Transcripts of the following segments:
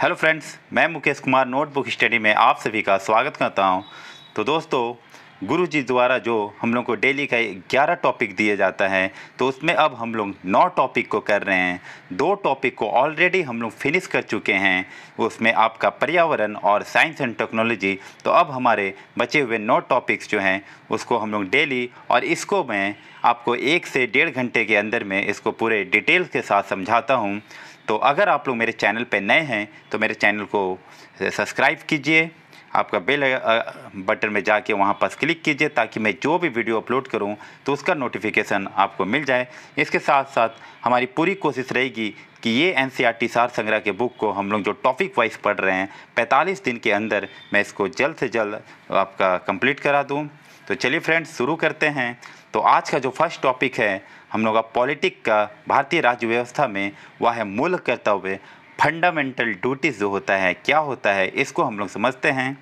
hello friends मैं Mukesh Kumar notebook study में आप सभी का स्वागत करता हूं तो दोस्तों गुरु जी द्वारा जो हम लोग को डेली का ग्यारह टॉपिक दिए जाता है तो उसमें अब हम लोग नौ टॉपिक को कर रहे हैं दो टॉपिक को ऑलरेडी हम लोग फिनिश कर चुके हैं उसमें आपका पर्यावरण और साइंस एंड टेक्नोलॉजी तो अब हमारे बचे हुए नौ टॉपिक्स जो हैं उसको हम लोग डेली और इसको मैं आपको एक से डेढ़ घंटे के अंदर में इसको पूरे डिटेल्स के साथ समझाता हूँ तो अगर आप लोग मेरे चैनल पर नए हैं तो मेरे चैनल को सब्सक्राइब कीजिए आपका बेल बटन में जाके वहाँ पर क्लिक कीजिए ताकि मैं जो भी वीडियो अपलोड करूँ तो उसका नोटिफिकेशन आपको मिल जाए इसके साथ साथ हमारी पूरी कोशिश रहेगी कि ये एन सी e सार संग्रह के बुक को हम लोग जो टॉपिक वाइज पढ़ रहे हैं 45 दिन के अंदर मैं इसको जल्द से जल्द आपका कंप्लीट करा दूँ तो चलिए फ्रेंड्स शुरू करते हैं तो आज का जो फर्स्ट टॉपिक है हम लोग का पॉलिटिक का भारतीय राज्य व्यवस्था में वह है मूल कर्तव्य फंडामेंटल ड्यूटीज़ जो होता है क्या होता है इसको हम लोग समझते हैं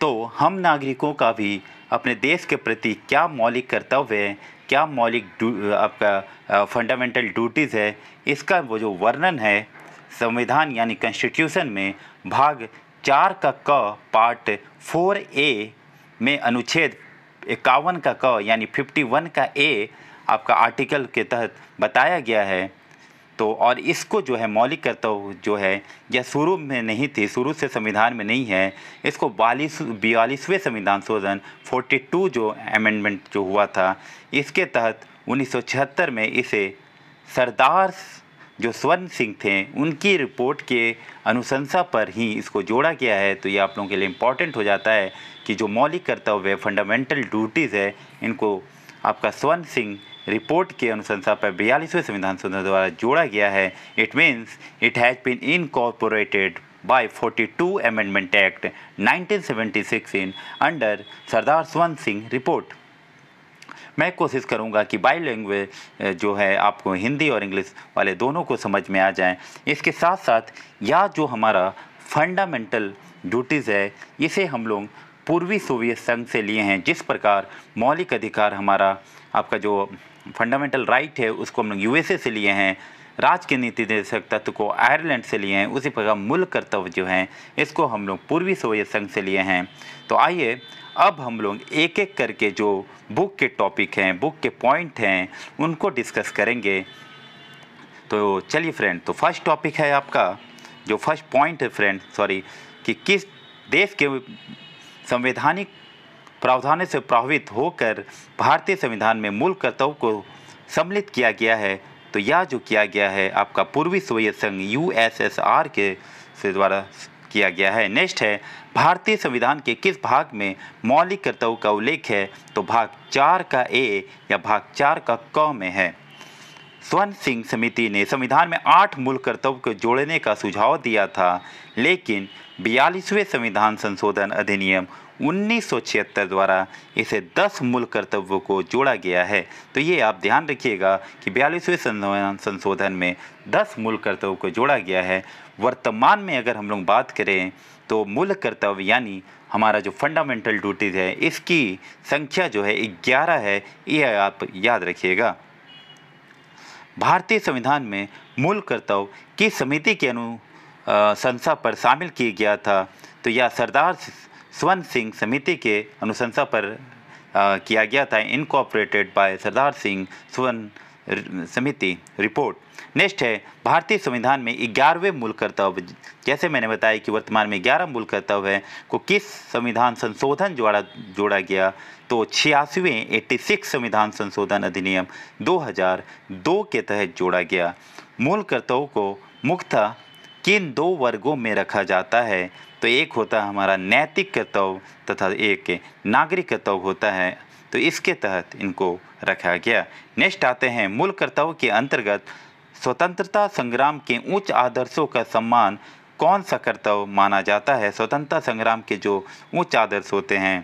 तो हम नागरिकों का भी अपने देश के प्रति क्या मौलिक कर्तव्य है क्या मौलिक आपका फंडामेंटल ड्यूटीज़ है इसका वो जो वर्णन है संविधान यानी कॉन्स्टिट्यूशन में भाग चार का क पार्ट फोर ए में अनुच्छेद इक्यावन का क यानी फिफ्टी वन का ए आपका आर्टिकल के तहत बताया गया है तो और इसको जो है मौलिक कर्तव्य जो है यह शुरू में नहीं थी शुरू से संविधान में नहीं है इसको बालीस बयालीसवें संविधान शोधन 42 जो अमेंडमेंट जो हुआ था इसके तहत उन्नीस में इसे सरदार जो स्वर्ण सिंह थे उनकी रिपोर्ट के अनुशंसा पर ही इसको जोड़ा गया है तो ये आप लोगों के लिए इम्पॉर्टेंट हो जाता है कि जो मौलिक कर्तव्य फंडामेंटल ड्यूटीज़ है इनको आपका स्वर्ण सिंह रिपोर्ट के अनुशंसा पर बयालीसवें संविधान संशोधन द्वारा जोड़ा गया है it means it has been incorporated by 42 amendment act 1976 in under Sardar स्वंत सिंह रिपोर्ट मैं कोशिश करूंगा कि बाई लैंग्वेज जो है आपको हिंदी और इंग्लिश वाले दोनों को समझ में आ जाए इसके साथ साथ यह जो हमारा फंडामेंटल ड्यूटीज़ है इसे हम लोग पूर्वी सोवियत संघ से लिए हैं जिस प्रकार मौलिक अधिकार हमारा आपका जो फंडामेंटल राइट है उसको हम लोग यू से लिए हैं राज के नीति निर्देशक तत्व को आयरलैंड से लिए हैं उसी प्रकार मूल कर्तव्य जो हैं इसको हम लोग पूर्वी सोवियत संघ से लिए हैं तो आइए अब हम लोग एक एक करके जो बुक के टॉपिक हैं बुक के पॉइंट हैं उनको डिस्कस करेंगे तो चलिए फ्रेंड तो फर्स्ट टॉपिक है आपका जो फर्स्ट पॉइंट है फ्रेंड सॉरी कि किस देश के संवैधानिक प्रावधानों से प्रभावित होकर भारतीय संविधान में मूल कर्तव्य को सम्मिलित किया गया है तो यह जो किया गया है आपका पूर्वी सोवियत संघ यू के से द्वारा किया गया है नेक्स्ट है भारतीय संविधान के किस भाग में मौलिक कर्तव्य का उल्लेख है तो भाग चार का ए या भाग चार का क में है स्वर्ण सिंह समिति ने संविधान में आठ मूल कर्तव्य को जोड़ने का सुझाव दिया था लेकिन बयालीसवें संविधान संशोधन अधिनियम उन्नीस द्वारा इसे 10 मूल कर्तव्यों को जोड़ा गया है तो ये आप ध्यान रखिएगा कि बयालीसवें संशोधन में 10 मूल कर्तव्यों को जोड़ा गया है वर्तमान में अगर हम लोग बात करें तो मूल कर्तव्य यानी हमारा जो फंडामेंटल ड्यूटीज़ है इसकी संख्या जो है ग्यारह है ये आप याद रखिएगा भारतीय संविधान में मूल कर्तव्य की समिति के अनु संस्था पर शामिल किया गया था तो यह सरदार स्वर्ण सिंह समिति के अनुशंसा पर आ, किया गया था इनकॉपरेटेड बाय सरदार सिंह स्वर्ण समिति रिपोर्ट नेक्स्ट है भारतीय संविधान में ग्यारहवें मूल कर्तव्य जैसे मैंने बताया कि वर्तमान में ग्यारह मूल कर्तव्य है को किस संविधान संशोधन जोड़ा जोड़ा गया तो छियासीवें एट्टी सिक्स संविधान संशोधन अधिनियम 2002 के तहत जोड़ा गया मूल कर्तव्यों को मुख्यतः किन दो वर्गों में रखा जाता है तो एक होता है हमारा नैतिक कर्तव्य तथा एक नागरिक कर्तव्य होता है तो इसके तहत इनको रखा गया नेक्स्ट आते हैं मूल कर्तव्य के अंतर्गत स्वतंत्रता संग्राम के उच्च आदर्शों का सम्मान कौन सा कर्तव्य माना जाता है स्वतंत्रता संग्राम के जो उच्च आदर्श होते हैं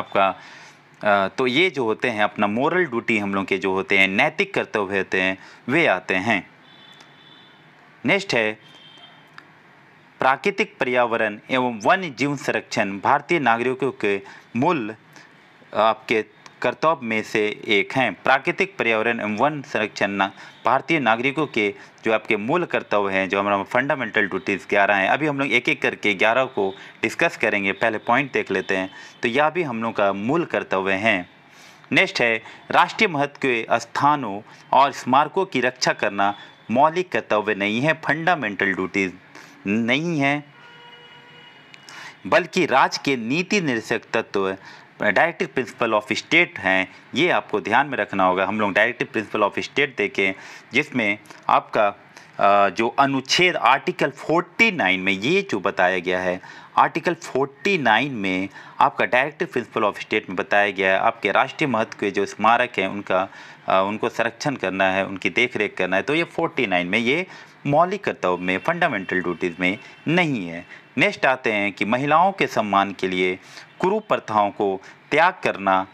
आपका तो ये जो होते हैं अपना मॉरल ड्यूटी हम लोग के जो होते हैं नैतिक कर्तव्य होते हैं वे आते हैं नेक्स्ट है प्राकृतिक पर्यावरण एवं वन्य जीव संरक्षण भारतीय नागरिकों के मूल आपके कर्तव्य में से एक हैं प्राकृतिक पर्यावरण एवं वन संरक्षण ना भारतीय नागरिकों के जो आपके मूल कर्तव्य हैं जो हमारा फंडामेंटल ड्यूटीज़ ग्यारह हैं अभी हम लोग एक एक करके ग्यारह को डिस्कस करेंगे पहले पॉइंट देख लेते हैं तो यह भी हम लोग का मूल कर्तव्य हैं नेक्स्ट है राष्ट्रीय महत्व के स्थानों और स्मारकों की रक्षा करना मौलिक कर्तव्य नहीं है फंडामेंटल ड्यूटीज़ नहीं है बल्कि राज्य के नीति निर्देशक तत्व तो डायरेक्टिव प्रिंसिपल ऑफ स्टेट हैं ये आपको ध्यान में रखना होगा हम लोग डायरेक्टिव प्रिंसिपल ऑफ स्टेट देखें जिसमें आपका जो अनुच्छेद आर्टिकल 49 में ये जो बताया गया है आर्टिकल 49 में आपका डायरेक्टिव प्रिंसिपल ऑफ स्टेट में बताया गया है आपके राष्ट्रीय महत्व के जो स्मारक हैं उनका उनको संरक्षण करना है उनकी देख रेख करना है तो ये फोर्टी में ये मौलिक कर्तव्य में फंडामेंटल ड्यूटीज़ में नहीं है नेक्स्ट आते हैं कि महिलाओं के सम्मान के लिए प्रथाओं को त्याग करना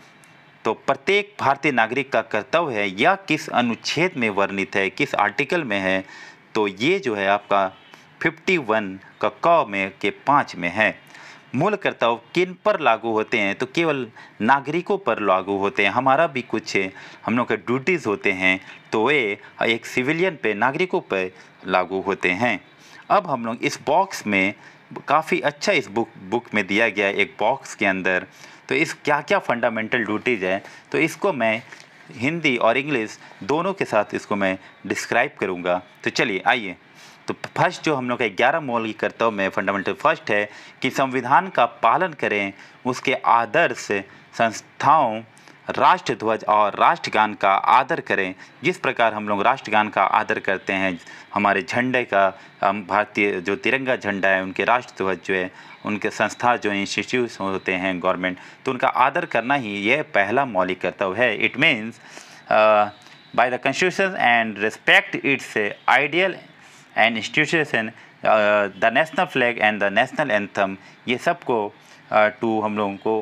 तो प्रत्येक भारतीय नागरिक का कर्तव्य है या किस अनुच्छेद में वर्णित है किस आर्टिकल में है तो ये जो है आपका 51 का क में के पाँच में है मूल कर्तव्य किन पर लागू होते हैं तो केवल नागरिकों पर लागू होते हैं हमारा भी कुछ है हम लोग के ड्यूटीज़ होते हैं तो वे एक सिविलियन पे नागरिकों पर लागू होते हैं अब हम लोग इस बॉक्स में काफ़ी अच्छा इस बुक बुक में दिया गया एक बॉक्स के अंदर तो इस क्या क्या फंडामेंटल ड्यूटीज़ है तो इसको मैं हिंदी और इंग्लिश दोनों के साथ इसको मैं डिस्क्राइब करूँगा तो चलिए आइए तो फर्स्ट जो हम लोग के ग्यारह मौलिक कर्तव्य में फंडामेंटल फर्स्ट है कि संविधान का पालन करें उसके आदर्श संस्थाओं राष्ट्र ध्वज और राष्ट्रगान का आदर करें जिस प्रकार हम लोग राष्ट्रगान का आदर करते हैं हमारे झंडे का भारतीय जो तिरंगा झंडा है उनके राष्ट्र ध्वज जो है उनके संस्था जो इंस्टीट्यूट होते हैं गवर्नमेंट तो उनका आदर करना ही यह पहला मौलिक कर्तव्य है it means by the constitution and respect its ideal and institution the national flag and the national anthem ये सब को टू uh, हम लोगों को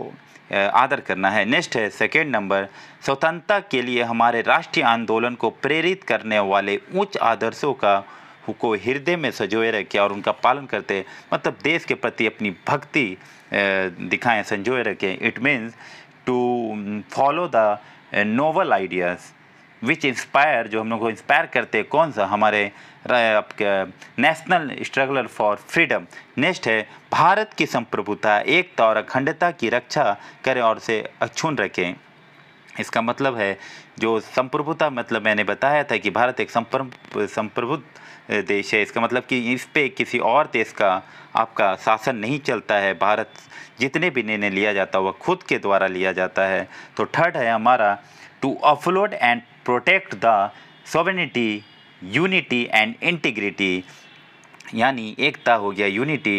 uh, आदर करना है नेक्स्ट है सेकेंड नंबर स्वतंत्रता के लिए हमारे राष्ट्रीय आंदोलन को प्रेरित करने वाले उच्च आदर्शों का को हृदय में सजोए रखें और उनका पालन करते मतलब देश के प्रति अपनी भक्ति uh, दिखाएं संजोए रखें it means to follow the noble ideas which inspire जो हम लोग को इंस्पायर करते हैं कौन सा हमारे आपके national struggler for freedom next है भारत की संप्रभुता एकता और अखंडता की रक्षा करें और से अक्षुण रखें इसका मतलब है जो संप्रभुता मतलब मैंने बताया था कि भारत एक संप्र संप्रभुत देश है इसका मतलब कि इस पर किसी और देश का आपका शासन नहीं चलता है भारत जितने भी निर्णय लिया जाता है वह खुद के द्वारा लिया जाता है तो थर्ड है हमारा to uphold and protect the sovereignty, unity and integrity यानी एकता हो गया यूनिटी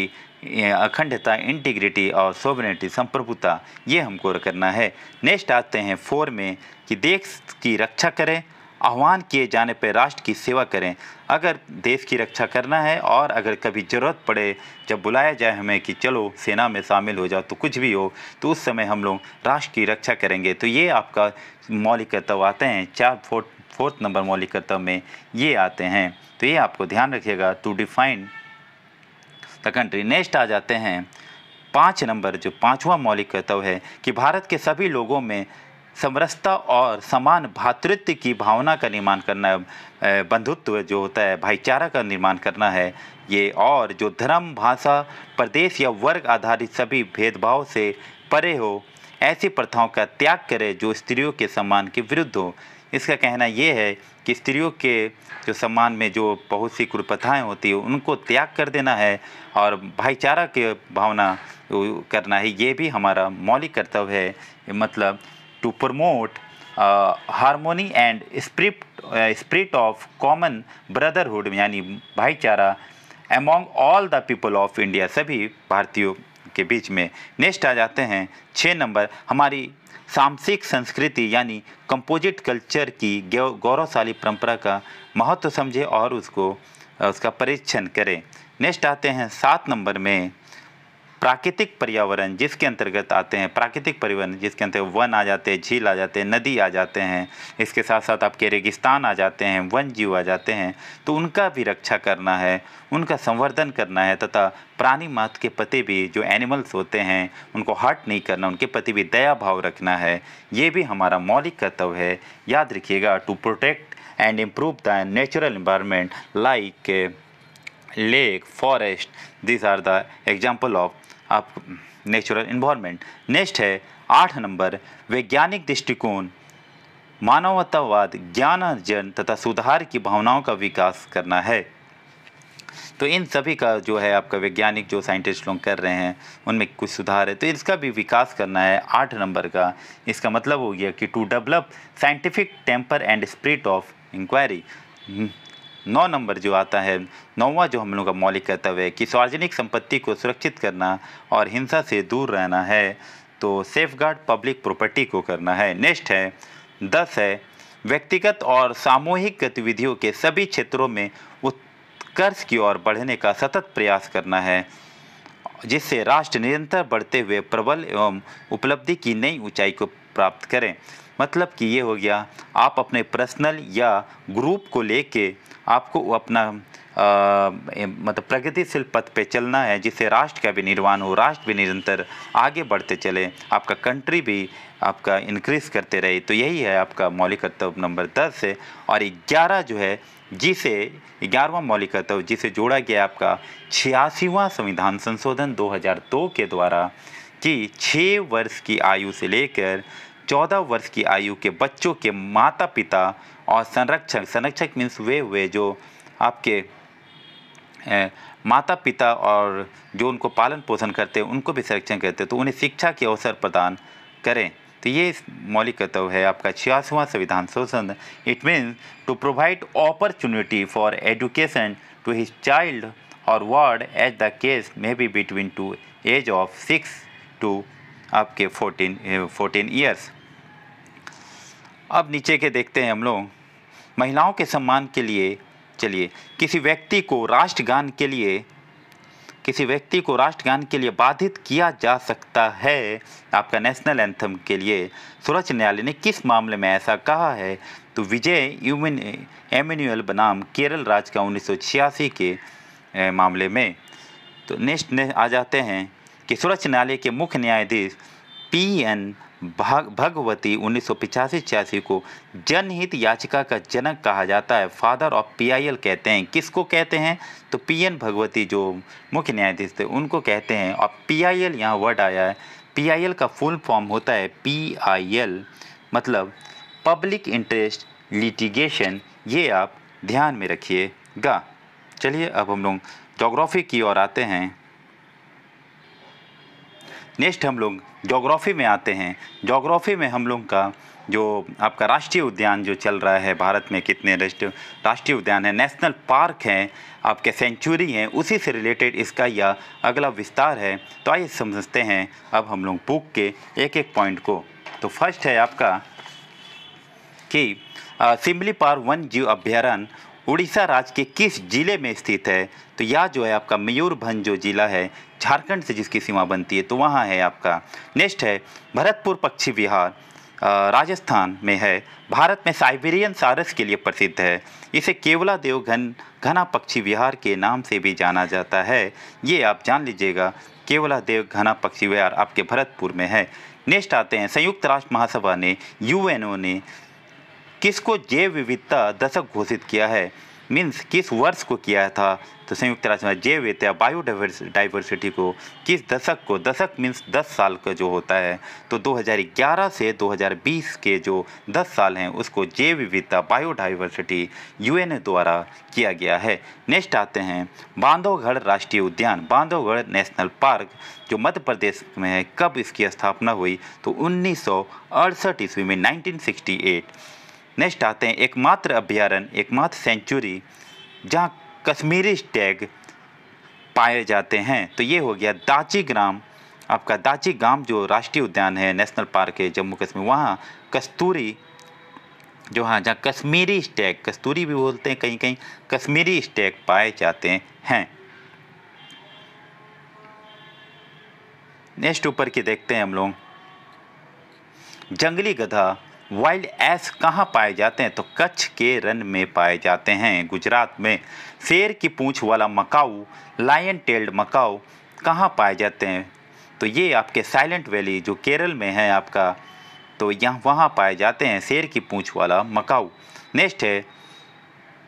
अखंडता इंटीग्रिटी और सोवरेनिटी संप्रभुता ये हमको करना है नेक्स्ट आते हैं फोर में कि देश की रक्षा करें आह्वान किए जाने पर राष्ट्र की सेवा करें अगर देश की रक्षा करना है और अगर कभी ज़रूरत पड़े जब बुलाया जाए हमें कि चलो सेना में शामिल हो जाओ तो कुछ भी हो तो उस समय हम लोग राष्ट्र की रक्षा करेंगे तो ये आपका मौलिक कर्तव्य आते हैं चार फोर्थ फोर्थ नंबर मौलिक कर्तव्य में ये आते हैं तो ये आपको ध्यान रखिएगा to define the country next आ जाते हैं पाँच नंबर जो पाँचवा मौलिक कर्तव्य है कि भारत के सभी लोगों में समरसता और समान भातृत्व की भावना का निर्माण करना बंधुत्व जो होता है भाईचारा का निर्माण करना है ये और जो धर्म भाषा प्रदेश या वर्ग आधारित सभी भेदभाव से परे हो ऐसी प्रथाओं का त्याग करे जो स्त्रियों के सम्मान के विरुद्ध हो इसका कहना ये है कि स्त्रियों के जो सम्मान में जो बहुत सी कुरप्रथाएँ होती हैं उनको त्याग कर देना है और भाईचारा की भावना करना है ये भी हमारा मौलिक कर्तव्य है मतलब to promote uh, harmony and spirit, uh, spirit of common brotherhood यानी भाईचारा among all the people of India सभी भारतीयों के बीच में नेक्स्ट आ जाते हैं छः नंबर हमारी सामसिक संस्कृति यानी कंपोजिट कल्चर की गौरवशाली परंपरा का महत्व समझे और उसको uh, उसका परीक्षण करें नेक्स्ट आते हैं सात नंबर में प्राकृतिक पर्यावरण जिसके अंतर्गत आते हैं प्राकृतिक पर्यावरण जिसके अंतर्गत वन आ जाते हैं झील आ जाते हैं नदी आ जाते हैं इसके साथ साथ आपके रेगिस्तान आ जाते हैं वन जीव आ जाते हैं तो उनका भी रक्षा करना है उनका संवर्धन करना है तथा प्राणी मात के प्रति भी जो एनिमल्स होते हैं उनको हर्ट नहीं करना उनके प्रति भी दया भाव रखना है ये भी हमारा मौलिक कर्तव्य है याद रखिएगा to protect and improve the natural environment like lake forest this are the example of आप नेचुरल इन्वामेंट नेक्स्ट है आठ नंबर वैज्ञानिक दृष्टिकोण मानवतावाद ज्ञान अर्जन तथा सुधार की भावनाओं का विकास करना है तो इन सभी का जो है आपका वैज्ञानिक जो साइंटिस्ट लोग कर रहे हैं उनमें कुछ सुधार है तो इसका भी विकास करना है आठ नंबर का इसका मतलब हो गया कि to develop scientific temper and spirit of inquiry नौ नंबर जो आता है नौवा जो हम लोग का मौलिक कर्तव्य है कि सार्वजनिक संपत्ति को सुरक्षित करना और हिंसा से दूर रहना है तो सेफ गार्ड पब्लिक प्रॉपर्टी को करना है नेक्स्ट है दस है व्यक्तिगत और सामूहिक गतिविधियों के सभी क्षेत्रों में उत्कर्ष की ओर बढ़ने का सतत प्रयास करना है जिससे राष्ट्र निरंतर बढ़ते हुए प्रबल एवं उपलब्धि की नई ऊंचाई को प्राप्त करें मतलब कि ये हो गया आप अपने पर्सनल या ग्रुप को लेके आपको अपना आ, मतलब प्रगतिशील पथ पे चलना है जिससे राष्ट्र का भी निर्माण हो राष्ट्र भी निरंतर आगे बढ़ते चले आपका कंट्री भी आपका इंक्रीज करते रहे तो यही है आपका मौलिक कर्तव्य नंबर दस है और ग्यारह जो है जिसे ग्यारहवा मौलिक कर्तव्य जिसे जोड़ा गया आपका छियासीवा संविधान संशोधन 2002 के द्वारा कि छः वर्ष की आयु से लेकर चौदह वर्ष की आयु के बच्चों के माता पिता और संरक्षक संरक्षक मीन्स वे हुए जो आपके ए, माता पिता और जो उनको पालन पोषण करते हैं उनको भी संरक्षण करते हैं तो उन्हें शिक्षा के अवसर प्रदान करें तो ये मौलिक कर्तव्य है आपका छियासवा संविधान शोषण it means to provide opportunity for education to his child और ward as the case may be between to age of six to आपके 14 फोर्टीन ईयर्स अब नीचे के देखते हैं हम लोग महिलाओं के सम्मान के लिए चलिए किसी व्यक्ति को राष्ट्रगान के लिए किसी व्यक्ति को राष्ट्रगान के लिए बाधित किया जा सकता है आपका नेशनल एंथम के लिए सर्वोच्च न्यायालय ने किस मामले में ऐसा कहा है तो विजय यूमिन एमेन्यूएल बनाम केरल राज्य का उन्नीस के eh, मामले में तो नेक्स्ट ने आ जाते हैं कि सर्वोच्च न्यायालय के मुख्य न्यायाधीश पी एन भाग भगवती उन्नीस सौ को जनहित याचिका का जनक कहा जाता है फादर ऑफ पीआईएल कहते हैं किसको कहते हैं तो पीएन भगवती जो मुख्य न्यायाधीश थे उनको कहते हैं और पीआईएल यहाँ वर्ड आया है पीआईएल का फुल फॉर्म होता है पीआईएल मतलब पब्लिक इंटरेस्ट लिटिगेशन ये आप ध्यान में रखिएगा चलिए अब हम लोग जोग्राफी की ओर आते हैं नेक्स्ट हम लोग जोग्राफ़ी में आते हैं जोग्राफ़ी में हम लोग का जो आपका राष्ट्रीय उद्यान जो चल रहा है भारत में कितने राष्ट्रीय उद्यान है नेशनल पार्क हैं आपके सेंचुरी हैं उसी से रिलेटेड इसका यह अगला विस्तार है तो आइए समझते हैं अब हम लोग बुक के एक एक पॉइंट को तो फर्स्ट है आपका कि सिमली पार वन जीव अभ्यारण्य उड़ीसा राज्य के किस जिले में स्थित है तो यह जो है आपका मयूरभंज जो जिला है झारखंड से जिसकी सीमा बनती है तो वहाँ है आपका नेक्स्ट है भरतपुर पक्षी विहार राजस्थान में है भारत में साइबेरियन सारस के लिए प्रसिद्ध है इसे केवला देव घन घना पक्षी विहार के नाम से भी जाना जाता है ये आप जान लीजिएगा केवला देव घना पक्षी विहार आपके भरतपुर में है नेक्स्ट आते हैं संयुक्त राष्ट्र महासभा ने यूएनओ ने किसको जैव विविधता दशक घोषित किया है मीन्स किस वर्ष को किया था तो संयुक्त राष्ट्र में जैव विविधता डाइवर्सिटी को किस दशक को दशक मीन्स दस साल का जो होता है तो 2011 से 2020 के जो दस साल हैं उसको जैव विविधता बायोडाइवर्सिटी यूएन द्वारा किया गया है नेक्स्ट आते हैं बांधवगढ़ राष्ट्रीय उद्यान बांधवगढ़ नेशनल पार्क जो मध्य प्रदेश में है कब इसकी स्थापना हुई तो उन्नीस ईस्वी में नाइनटीन नेक्स्ट आते हैं एकमात्र अभ्यारण्य एकमात्र सेंचुरी जहाँ कश्मीरी टैग पाए जाते हैं तो ये हो गया दाची ग्राम आपका दाची ग्राम जो राष्ट्रीय उद्यान है नेशनल पार्क है जम्मू कश्मीर वहाँ कस्तूरी जो हाँ जहाँ कश्मीरी स्टैग कस्तूरी भी बोलते हैं कहीं कहीं कश्मीरी स्टैग पाए जाते हैं नेक्स्ट ऊपर की देखते हैं हम लोग जंगली गधा वाइल्ड एस कहाँ पाए जाते हैं तो कच्छ के रन में पाए जाते हैं गुजरात में शेर की पूंछ वाला मकाऊ लायन टेल्ड मकाऊ कहाँ पाए जाते हैं तो ये आपके साइलेंट वैली जो केरल में है आपका तो यहाँ वहाँ पाए जाते हैं शेर की पूंछ वाला मकाऊ नेक्स्ट है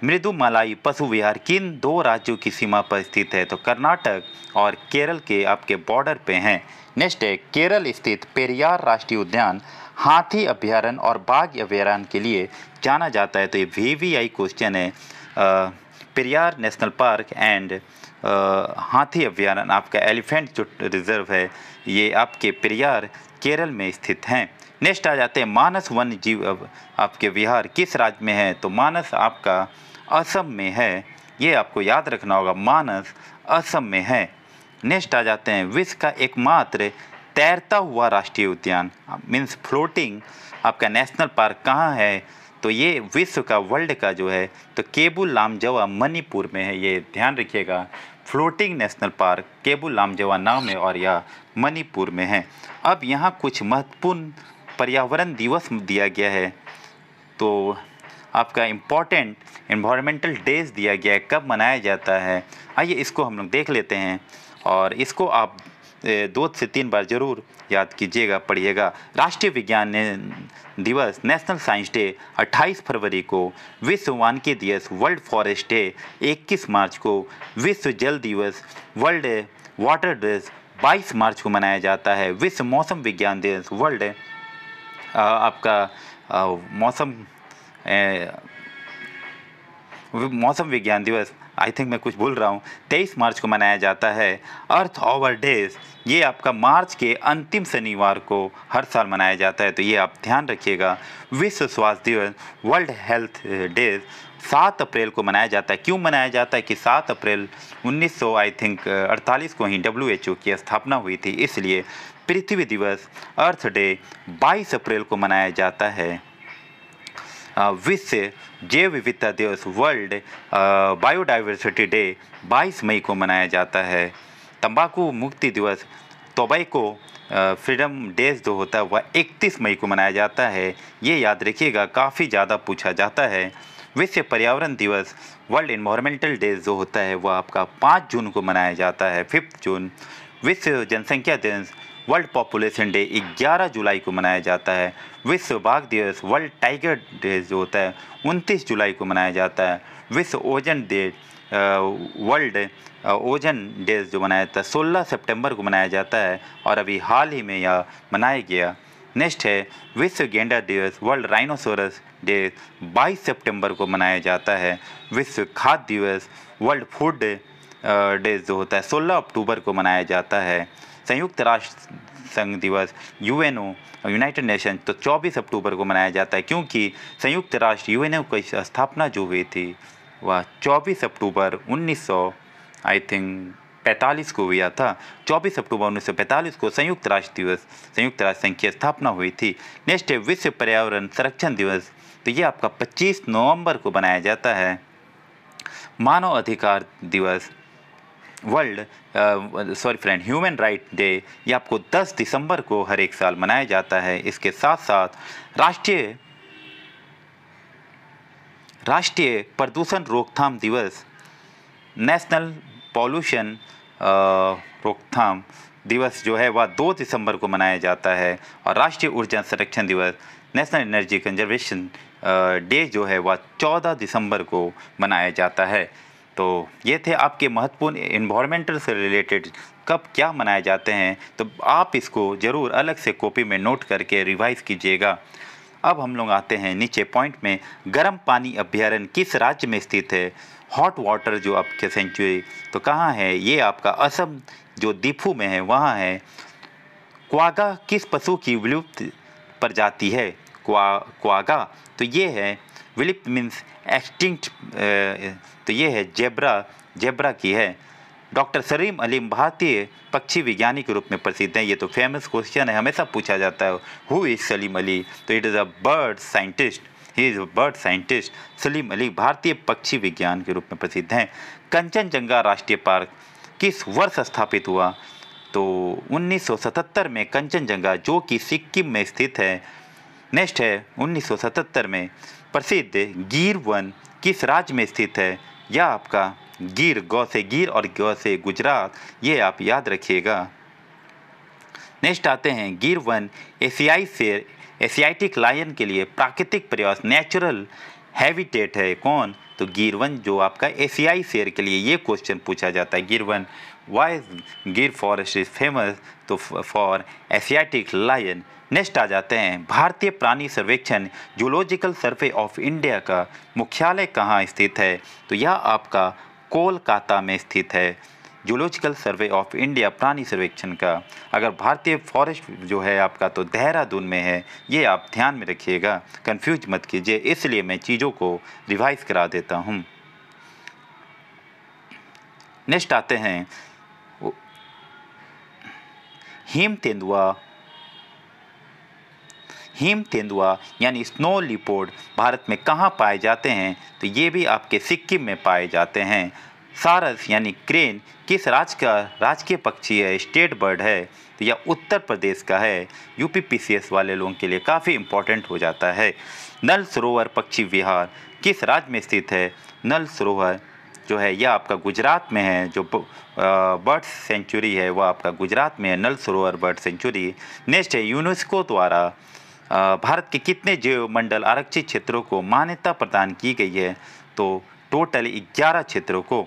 मृदु मलाई पशु विहार किन दो राज्यों की सीमा पर स्थित है तो कर्नाटक और केरल के आपके बॉर्डर पे हैं नेक्स्ट है केरल स्थित पेरियार राष्ट्रीय उद्यान हाथी अभ्यारण्य और बाघ अभ्यारण्य के लिए जाना जाता है तो ये वी वी आई क्वेश्चन है पेरियार नेशनल पार्क एंड हाथी अभ्यारण्य आपका एलिफेंट जो रिजर्व है ये आपके पेरियार केरल में स्थित हैं नेक्स्ट आ जाते हैं मानस वन्य जीव आपके बिहार किस राज्य में है तो मानस आपका असम में है ये आपको याद रखना होगा मानस असम में है नेक्स्ट आ जाते हैं विश्व का एकमात्र तैरता हुआ राष्ट्रीय उद्यान मीन्स फ्लोटिंग आपका नेशनल पार्क कहाँ है तो ये विश्व का वर्ल्ड का जो है तो केबुल लामजवा मणिपुर में है ये ध्यान रखिएगा floating national park Keibul Lamjao नाम है और यह मणिपुर में है अब यहाँ कुछ महत्वपूर्ण पर्यावरण दिवस दिया गया है तो आपका इम्पॉर्टेंट इन्वायरमेंटल डेज दिया गया है कब मनाया जाता है आइए इसको हम लोग देख लेते हैं और इसको आप दो से तीन बार ज़रूर याद कीजिएगा पढ़िएगा राष्ट्रीय विज्ञान दिवस नेशनल साइंस डे 28 फरवरी को विश्व वानकी दिवस वर्ल्ड फॉरेस्ट डे 21 मार्च को विश्व जल दिवस वर्ल्ड वाटर दिवस 22 मार्च को मनाया जाता है विश्व मौसम विज्ञान दिवस वर्ल्ड आपका आ, मौसम ए, मौसम विज्ञान दिवस आई थिंक मैं कुछ भूल रहा हूँ तेईस मार्च को मनाया जाता है अर्थ ओवर डेज ये आपका मार्च के अंतिम शनिवार को हर साल मनाया जाता है तो ये आप ध्यान रखिएगा विश्व स्वास्थ्य दिवस वर्ल्ड हेल्थ डे सात अप्रैल को मनाया जाता है क्यों मनाया जाता है कि सात अप्रैल 1900 आई थिंक अड़तालीस को ही डब्ल्यू की स्थापना हुई थी इसलिए पृथ्वी दिवस अर्थ डे 22 अप्रैल को मनाया जाता है विश्व जैव विविधता दिवस वर्ल्ड बायोडाइवर्सिटी डे 22 मई को मनाया जाता है तंबाकू मुक्ति दिवस तोबैको फ्रीडम डेज जो होता है वह 31 मई को मनाया जाता है ये याद रखिएगा काफ़ी ज़्यादा पूछा जाता है विश्व पर्यावरण दिवस वर्ल्ड इन्वायरमेंटल डे जो होता है वह आपका पाँच जून को मनाया जाता है फिफ्थ जून विश्व जनसंख्या दिवस वर्ल्ड पॉपुलेशन डे 11 जुलाई को मनाया जाता है विश्व बाघ दिवस वर्ल्ड टाइगर डे जो होता है 29 जुलाई को मनाया जाता है विश्व ozone day world ozone day जो मनाया जाता है सोलह सितंबर को मनाया जाता है और अभी हाल ही में यह मनाया गया नेक्स्ट है विश्व गेंडा दिवस वर्ल्ड राइनोसोरस डे 22 सितंबर को मनाया जाता है विश्व खाद्य दिवस वर्ल्ड फूड डे जो होता है 16 अक्टूबर को मनाया जाता है संयुक्त राष्ट्र संघ दिवस यूएनओ यूनाइटेड नेशन तो 24 अक्टूबर को मनाया जाता है क्योंकि संयुक्त राष्ट्र यूएनओ की स्थापना जो हुई थी वह 24 अक्टूबर 1900 आई थिंक पैंतालीस को हुआ था 24 अक्टूबर 1945 को संयुक्त राष्ट्र दिवस संयुक्त राष्ट्र संघ की स्थापना हुई थी नेक्स्ट है विश्व पर्यावरण संरक्षण दिवस तो ये आपका 25 नवंबर को मनाया जाता है मानव अधिकार दिवस world sorry friend human right day ये आपको 10 दिसंबर को हर एक साल मनाया जाता है इसके साथ साथ राष्ट्रीय राष्ट्रीय प्रदूषण रोकथाम दिवस नेशनल पॉल्यूशन रोकथाम दिवस जो है वह दो दिसंबर को मनाया जाता है और राष्ट्रीय ऊर्जा संरक्षण दिवस नेशनल एनर्जी कंजर्वेशन डे जो है वह चौदह दिसंबर को मनाया जाता है तो ये थे आपके महत्वपूर्ण इन्वामेंटल से रिलेटेड कब क्या मनाए जाते हैं तो आप इसको ज़रूर अलग से कॉपी में नोट करके रिवाइज़ कीजिएगा अब हम लोग आते हैं नीचे पॉइंट में गर्म पानी अभ्यारण्य किस राज्य में स्थित है हॉट वाटर जो आपके सेंचुरी तो कहाँ है ये आपका असम जो दीफू में है वहाँ है क्वागा किस पशु की विलुप्त प्रजाति है क्वा क्वागा तो ये है विलिप मीन्स एक्सटिंक्ट तो ये है जेब्रा जेब्रा की है डॉक्टर सलीम अलीम भारतीय पक्षी विज्ञानी के रूप में प्रसिद्ध हैं ये तो फेमस क्वेश्चन है हमेशा पूछा जाता है हु इज़ सलीम अली तो it is a bird scientist he is a bird scientist Salim Ali भारतीय पक्षी विज्ञान के रूप में प्रसिद्ध हैं कंचनजंगा राष्ट्रीय पार्क किस वर्ष स्थापित हुआ तो 1977 में कंचनजंगा जो कि सिक्किम में स्थित है नेक्स्ट है 1977 में प्रसिद्ध गिर वन किस राज्य में स्थित है यह आपका गिर गौ से गिर और गौ से गुजरात ये आप याद रखिएगा नेक्स्ट आते हैं गिर वन एशियाई शेर एशियाटिक लायन के लिए प्राकृतिक प्रयास नेचुरल हैबिटेट है कौन तो गिरवन जो आपका एशियाई शेर के लिए ये क्वेश्चन पूछा जाता है गिरवन why Gir forest is famous तो फॉर एशियाटिक लायन नेक्स्ट आ जाते हैं भारतीय प्राणी सर्वेक्षण जूलॉजिकल सर्वे ऑफ इंडिया का मुख्यालय कहाँ स्थित है तो यह आपका कोलकाता में स्थित है जूलॉजिकल सर्वे ऑफ इंडिया प्राणी सर्वेक्षण का अगर भारतीय फॉरेस्ट जो है आपका तो देहरादून में है ये आप ध्यान में रखिएगा कंफ्यूज मत कीजिए इसलिए मैं चीज़ों को रिवाइज करा देता हूँ नेक्स्ट आते हैं हिम तेंदुआ हिम तेंदुआ यानी स्नो लिपोर्ड भारत में कहाँ पाए जाते हैं तो ये भी आपके सिक्किम में पाए जाते हैं सारस यानी क्रेन किस राज्य का राजकीय पक्षी है स्टेट बर्ड है तो यह उत्तर प्रदेश का है यूपी पीसीएस वाले लोगों के लिए काफ़ी इम्पोर्टेंट हो जाता है नल सरोवर पक्षी विहार किस राज्य में स्थित है नल सरोवर जो है यह आपका गुजरात में है जो बर्ड सेंचुरी है वह आपका गुजरात में है Nal Sarovar bird sanctuary next है यूनेस्को द्वारा भारत के कितने जैव मंडल आरक्षित क्षेत्रों को मान्यता प्रदान की गई है तो टोटल ग्यारह क्षेत्रों को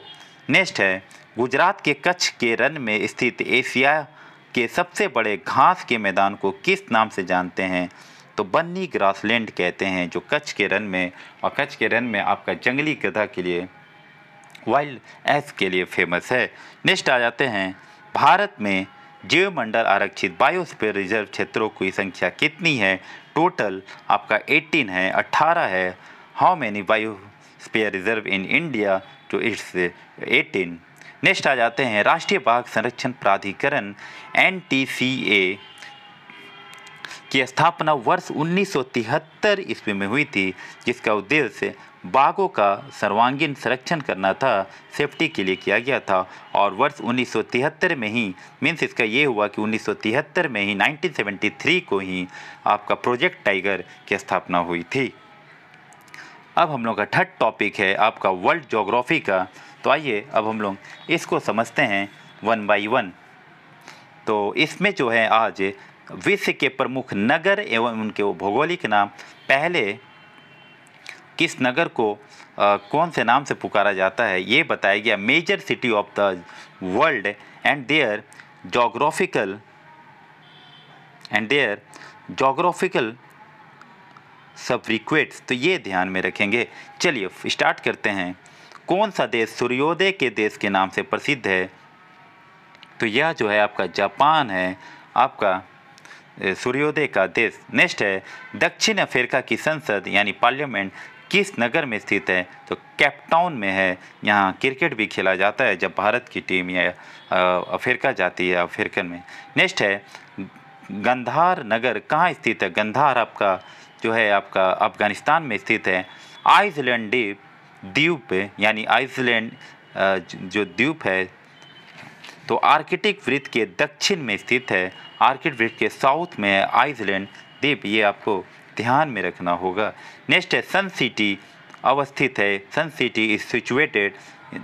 नेक्स्ट है गुजरात के कच्छ के रन में स्थित एशिया के सबसे बड़े घास के मैदान को किस नाम से जानते हैं तो बन्नी ग्रासलैंड कहते हैं जो कच्छ के रन में और कच्छ के रन में आपका जंगली गधा के लिए वाइल्ड एस के लिए फेमस है नेक्स्ट आ जाते हैं भारत में जीवमंडल आरक्षित बायोस्फीयर रिजर्व क्षेत्रों की संख्या कितनी है टोटल आपका 18 है 18 है how many biosphere reserve in India जो इट्स 18 नेक्स्ट आ जाते हैं राष्ट्रीय बाघ संरक्षण प्राधिकरण एन की स्थापना वर्ष 1973 ईस्वी में हुई थी जिसका उद्देश्य बाघों का सर्वांगीण संरक्षण करना था सेफ्टी के लिए किया गया था और वर्ष 1973 में ही मीन्स इसका ये हुआ कि 1973 में ही 1973 को ही आपका प्रोजेक्ट टाइगर की स्थापना हुई थी अब हम लोग का थर्ड टॉपिक है आपका वर्ल्ड जोग्राफी का तो आइए अब हम लोग इसको समझते हैं वन बाई वन तो इसमें जो है आज विश्व के प्रमुख नगर एवं उनके भौगोलिक नाम पहले किस नगर को आ, कौन से नाम से पुकारा जाता है ये बताया गया major city of the world and their geographical and their geographical सब रिक्वेट तो ये ध्यान में रखेंगे चलिए स्टार्ट करते हैं कौन सा देश सूर्योदय के देश के नाम से प्रसिद्ध है तो यह जो है आपका जापान है आपका सूर्योदय का देश नेक्स्ट है दक्षिण अफ्रीका की संसद यानी पार्लियामेंट किस नगर में स्थित है तो कैपटाउन में है यहाँ क्रिकेट भी खेला जाता है जब भारत की टीम या अफ्रीका जाती है अफ्रीकन में नेक्स्ट है गंधार नगर कहाँ स्थित है गंधार आपका जो है आपका अफगानिस्तान में स्थित है आइसलैंड द्वीप द्वीप यानी आइसलैंड जो द्वीप है तो आर्किटिक वृत्त के दक्षिण में स्थित है आर्कटिक वृत्त के साउथ में है आइसलैंड द्वीप ये आपको ध्यान में रखना होगा नेक्स्ट है सन सिटी अवस्थित है सन सिटी इज सिचुएटेड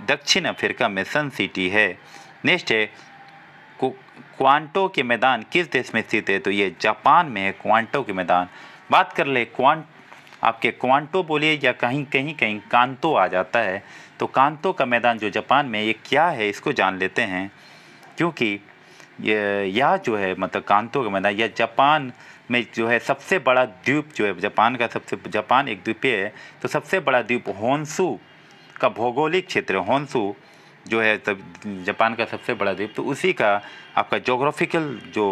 दक्षिण अफ्रीका में सन सिटी है नेक्स्ट है क्वांटो के मैदान किस देश में स्थित है तो ये जापान में है क्वांटो के मैदान बात कर ले क्वांट आपके क्वांटो बोलिए या कहीं कहीं कहीं कांतो आ जाता है तो कांतो का मैदान जो जापान में ये क्या है इसको जान लेते हैं क्योंकि यह जो है मतलब कांतो का मैदान यह जापान में जो है सबसे बड़ा द्वीप जो है जापान का सबसे जापान एक द्वीपीय है तो सबसे बड़ा द्वीप होन्सु का भौगोलिक क्षेत्र होन्सु जो है तब जापान का सबसे बड़ा द्वीप तो उसी का आपका जोग्राफिकल जो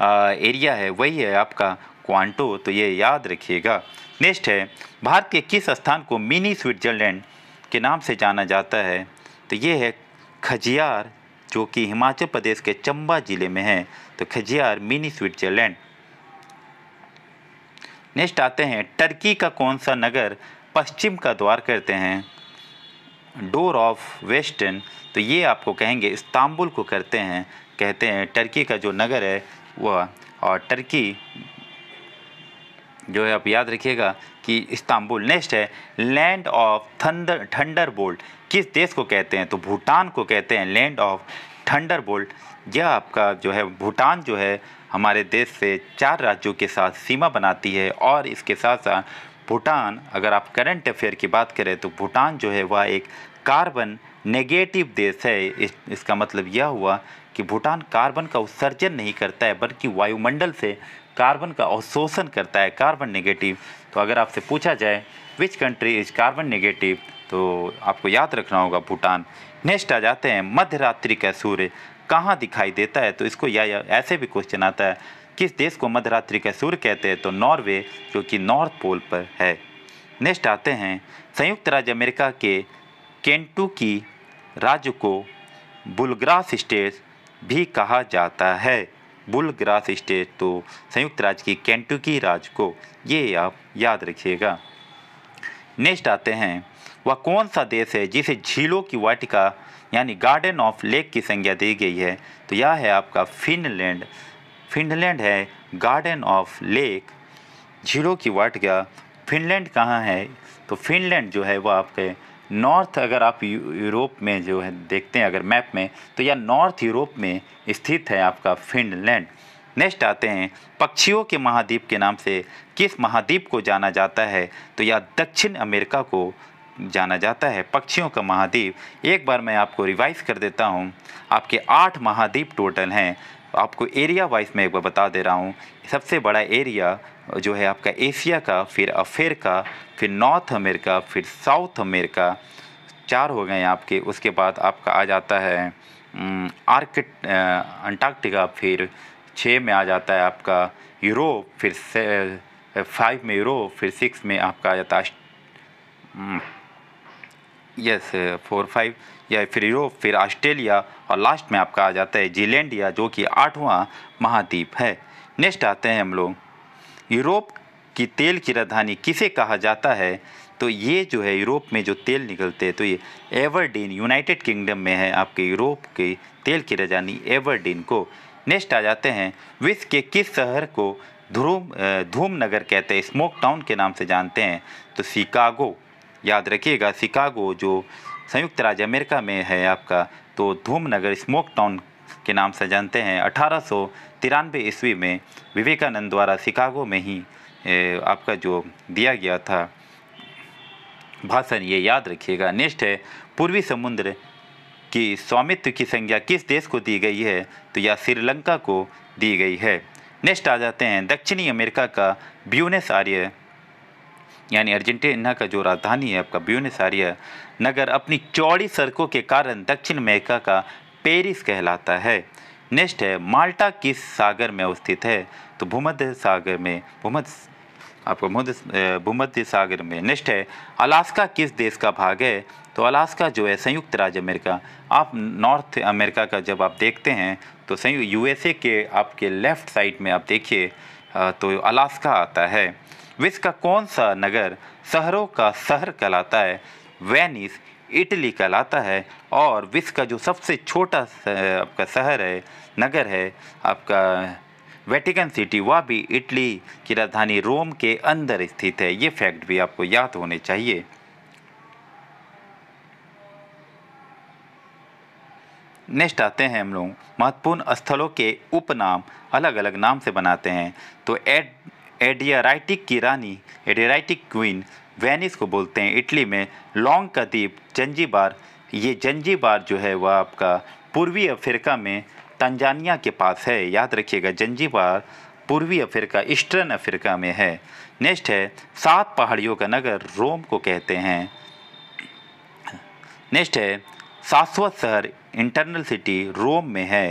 आ, एरिया है वही है आपका क्वांटो तो ये याद रखिएगा नेक्स्ट है भारत के किस स्थान को मिनी स्विट्जरलैंड के नाम से जाना जाता है तो ये है खजियार जो कि हिमाचल प्रदेश के चंबा ज़िले में है तो खजियार मिनी स्विट्जरलैंड नेक्स्ट आते हैं टर्की का कौन सा नगर पश्चिम का द्वार करते हैं डोर ऑफ वेस्टर्न तो ये आपको कहेंगे इस्तांबुल को करते हैं कहते हैं टर्की का जो नगर है वह और टर्की जो है आप याद रखिएगा कि इस्तांबुल नेक्स्ट है land of thunder thunderbolt किस देश को कहते हैं तो भूटान को कहते हैं लैंड ऑफ थंडर बोल्ट यह आपका जो है भूटान जो है हमारे देश से चार राज्यों के साथ सीमा बनाती है और इसके साथ साथ भूटान अगर आप करंट अफेयर की बात करें तो भूटान जो है वह एक कार्बन नेगेटिव देश है इस, इसका मतलब यह हुआ कि भूटान कार्बन का उत्सर्जन नहीं करता है बल्कि वायुमंडल से कार्बन का अवशोषण करता है कार्बन नेगेटिव तो अगर आपसे पूछा जाए which country is carbon negative तो आपको याद रखना होगा भूटान नेक्स्ट आ जाते हैं मध्य रात्रि का सूर्य कहाँ दिखाई देता है तो इसको या, या ऐसे भी क्वेश्चन आता है किस देश को मध्यरात्रि का सूर्य कहते हैं तो नॉर्वे जो कि नॉर्थ पोल पर है नेक्स्ट आते हैं संयुक्त राज्य अमेरिका के की राज्य को बुलग्रास स्टेट भी कहा जाता है बुलग्रास स्टेट तो संयुक्त राज्य की की राज्य को ये आप याद रखिएगा नेक्स्ट आते हैं वह कौन सा देश है जिसे झीलों की वाटिका यानी गार्डन ऑफ लेक की संज्ञा दी गई है तो यह है आपका फिनलैंड फिनलैंड है गार्डन ऑफ लेक झीलों की वाटिका फिनलैंड कहाँ है तो फिनलैंड जो है वह आपके नॉर्थ अगर आप यूरोप में जो है देखते हैं अगर मैप में तो यह नॉर्थ यूरोप में स्थित है आपका फिनलैंड नेक्स्ट आते हैं पक्षियों के महाद्वीप के नाम से किस महाद्वीप को जाना जाता है तो यह दक्षिण अमेरिका को जाना जाता है पक्षियों का महाद्वीप एक बार मैं आपको रिवाइज कर देता हूँ आपके आठ महाद्वीप टोटल हैं आपको एरिया वाइज मैं एक बार बता दे रहा हूँ सबसे बड़ा एरिया जो है आपका एशिया का फिर अफ्रीका फिर नॉर्थ अमेरिका फिर साउथ अमेरिका चार हो गए हैं आपके उसके बाद आपका आ जाता है आर्क अंटार्कटिका फिर छः में आ जाता है आपका यूरोप फिर फाइव में यूरोप फिर सिक्स में आपका आ जाता है यस फोर फाइव या फिर यूरोप फिर ऑस्ट्रेलिया और लास्ट में आपका आ जाता है जीलैंडिया जो कि आठवां महाद्वीप है नेक्स्ट आते हैं हम लोग यूरोप की तेल की राजधानी किसे कहा जाता है तो ये जो है यूरोप में जो तेल निकलते हैं तो ये एवरडीन यूनाइटेड किंगडम में है आपके यूरोप के तेल की राजधानी एवरडीन को नेक्स्ट आ जाते हैं विश्व के किस शहर को ध्रुव धूम नगर कहते हैं स्मोक टाउन के नाम से जानते हैं तो शिकागो याद रखिएगा शिकागो जो संयुक्त राज्य अमेरिका में है आपका तो धूम नगर स्मोक टाउन के नाम से जानते हैं अठारह सौ तिरानवे ईस्वी में विवेकानंद द्वारा शिकागो में ही आपका जो दिया गया था भाषण ये याद रखिएगा नेक्स्ट है पूर्वी समुद्र की स्वामित्व की संज्ञा किस देश को दी गई है तो यह श्रीलंका को दी गई है नेक्स्ट आ जाते हैं दक्षिणी अमेरिका का ब्यूनस आर्य यानी अर्जेंटीना का जो राजधानी है आपका ब्यूनिसारिया नगर अपनी चौड़ी सड़कों के कारण दक्षिण अमेरिका का पेरिस कहलाता है नेक्स्ट है माल्टा किस सागर में अवस्थित है तो भूमध्य सागर में भूमध्य आपको भूमध्य सागर में नेक्स्ट है अलास्का किस देश का भाग है तो अलास्का जो है संयुक्त राज्य अमेरिका आप नॉर्थ अमेरिका का जब आप देखते हैं तो संयुक्त यूएसए के आपके लेफ़्ट साइड में आप देखिए तो अलास्का आता है विश्व का कौन सा नगर शहरों का शहर कहलाता है वेनिस इटली कहलाता है और विश्व का जो सबसे छोटा आपका शहर है नगर है आपका वेटिकन सिटी वह भी इटली की राजधानी रोम के अंदर स्थित है ये फैक्ट भी आपको याद होने चाहिए नेक्स्ट आते हैं हम लोग महत्वपूर्ण स्थलों के उपनाम अलग अलग नाम से बनाते हैं तो एड एडियाराइटिक की रानी एडियराइटिक क्वीन वेनिस को बोलते हैं इटली में लॉन्ग का द्वीप जंजीबार ये जंजीबार जो है वह आपका पूर्वी अफ्रीका में तंजानिया के पास है याद रखिएगा जंजीबार पूर्वी अफ्रीका ईस्टर्न अफ्रीका में है नेक्स्ट है सात पहाड़ियों का नगर रोम को कहते हैं नेक्स्ट है सासवत शहर इंटरनल सिटी रोम में है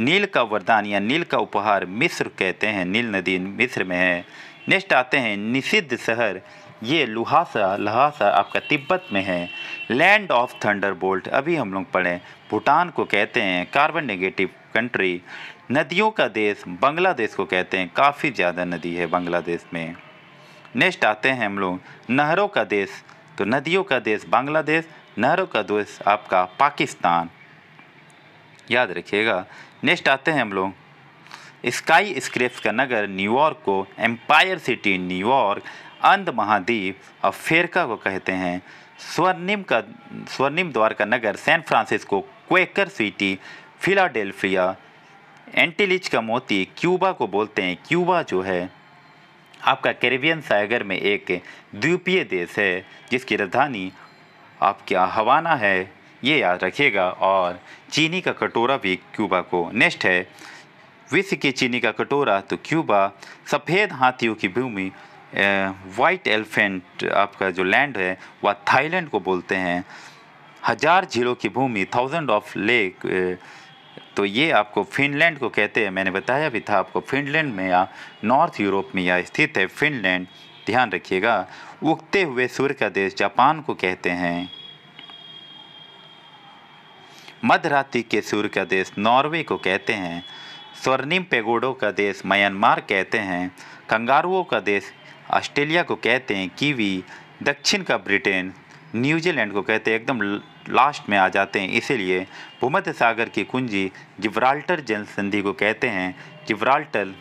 नील का वरदान या नील का उपहार मिस्र कहते हैं नील नदी मिस्र में है नेक्स्ट आते हैं निषिद्ध शहर ये लुहासा लहासा आपका तिब्बत में है लैंड ऑफ थंडरबोल्ट अभी हम लोग पढ़ें भूटान को कहते हैं कार्बन नेगेटिव कंट्री नदियों का देश बांग्लादेश को कहते हैं काफ़ी ज़्यादा नदी है बांग्लादेश में नेक्स्ट आते हैं हम लोग नहरों का देश तो नदियों का देश बांग्लादेश नहरों का देश आपका पाकिस्तान याद रखिएगा नेक्स्ट आते हैं हम लोग स्काई स्क्रेप्स का नगर न्यूयॉर्क को एम्पायर सिटी न्यूयॉर्क अंध महाद्वीप और फेरका को कहते हैं स्वर्णिम का स्वर्णिम द्वार का नगर San Francisco Quaker City Philadelphia Antilles का मोती क्यूबा को बोलते हैं क्यूबा जो है आपका कैरेबियन सागर में एक द्वीपीय देश है जिसकी राजधानी आपके हवाना है ये याद रखिएगा और चीनी का कटोरा भी क्यूबा को नेक्स्ट है विश्व की चीनी का कटोरा तो क्यूबा सफ़ेद हाथियों की भूमि वाइट एलिफेंट आपका जो लैंड है वह थाईलैंड को बोलते हैं हजार झीलों की भूमि थाउजेंड ऑफ लेक तो ये आपको फिनलैंड को कहते हैं मैंने बताया भी था आपको फिनलैंड में या नॉर्थ यूरोप में या स्थित है फिनलैंड ध्यान रखिएगा उगते हुए सूर्य का देश जापान को कहते हैं मध्यरात्रि के सूर्य का देश नॉर्वे को कहते हैं स्वर्णिम पेगोडो का देश म्यांमार कहते हैं कंगारुओं का देश ऑस्ट्रेलिया को कहते हैं कीवी दक्षिण का ब्रिटेन न्यूजीलैंड को कहते हैं एकदम लास्ट में आ जाते हैं इसीलिए भूमध्य सागर की कुंजी जिब्राल्टर जल संधि को कहते हैं जिब्राल्टर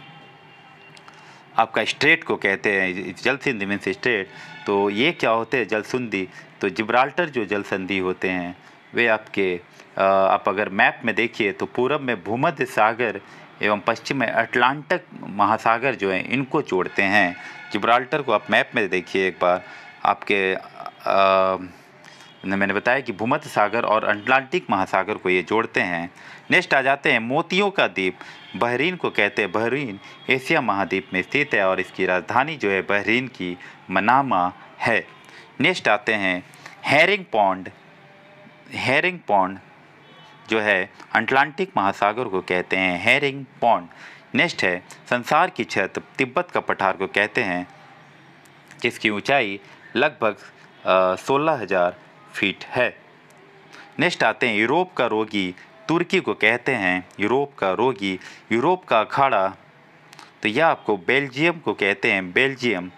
आपका स्ट्रेट को कहते हैं जल सिंधि मीन स्ट्रेट तो ये क्या होते हैं संधि तो जिब्राल्टर जो जल संधि होते हैं वे आपके आप अगर मैप में देखिए तो पूरब में भूमध्य सागर एवं पश्चिम में अटलांटिक महासागर जो है इनको जोड़ते हैं जिब्राल्टर को आप मैप में देखिए एक बार आपके आ, मैंने बताया कि भूमध्य सागर और अटलांटिक महासागर को ये जोड़ते हैं नेक्स्ट आ जाते हैं मोतियों का द्वीप बहरीन को कहते हैं बहरीन एशिया महाद्वीप में स्थित है और इसकी राजधानी जो है बहरीन की मनामा है नेक्स्ट आते हैं हेरिंग पौंड हेरिंग पौंड जो है अटलांटिक महासागर को कहते हैं हेरिंग पॉन्ड नेक्स्ट है संसार की छत तिब्बत का पठार को कहते हैं जिसकी ऊंचाई लगभग सोलह हज़ार फीट है नेक्स्ट आते हैं यूरोप का रोगी तुर्की को कहते हैं यूरोप का रोगी यूरोप का अखाड़ा तो यह आपको बेल्जियम को कहते हैं बेल्जियम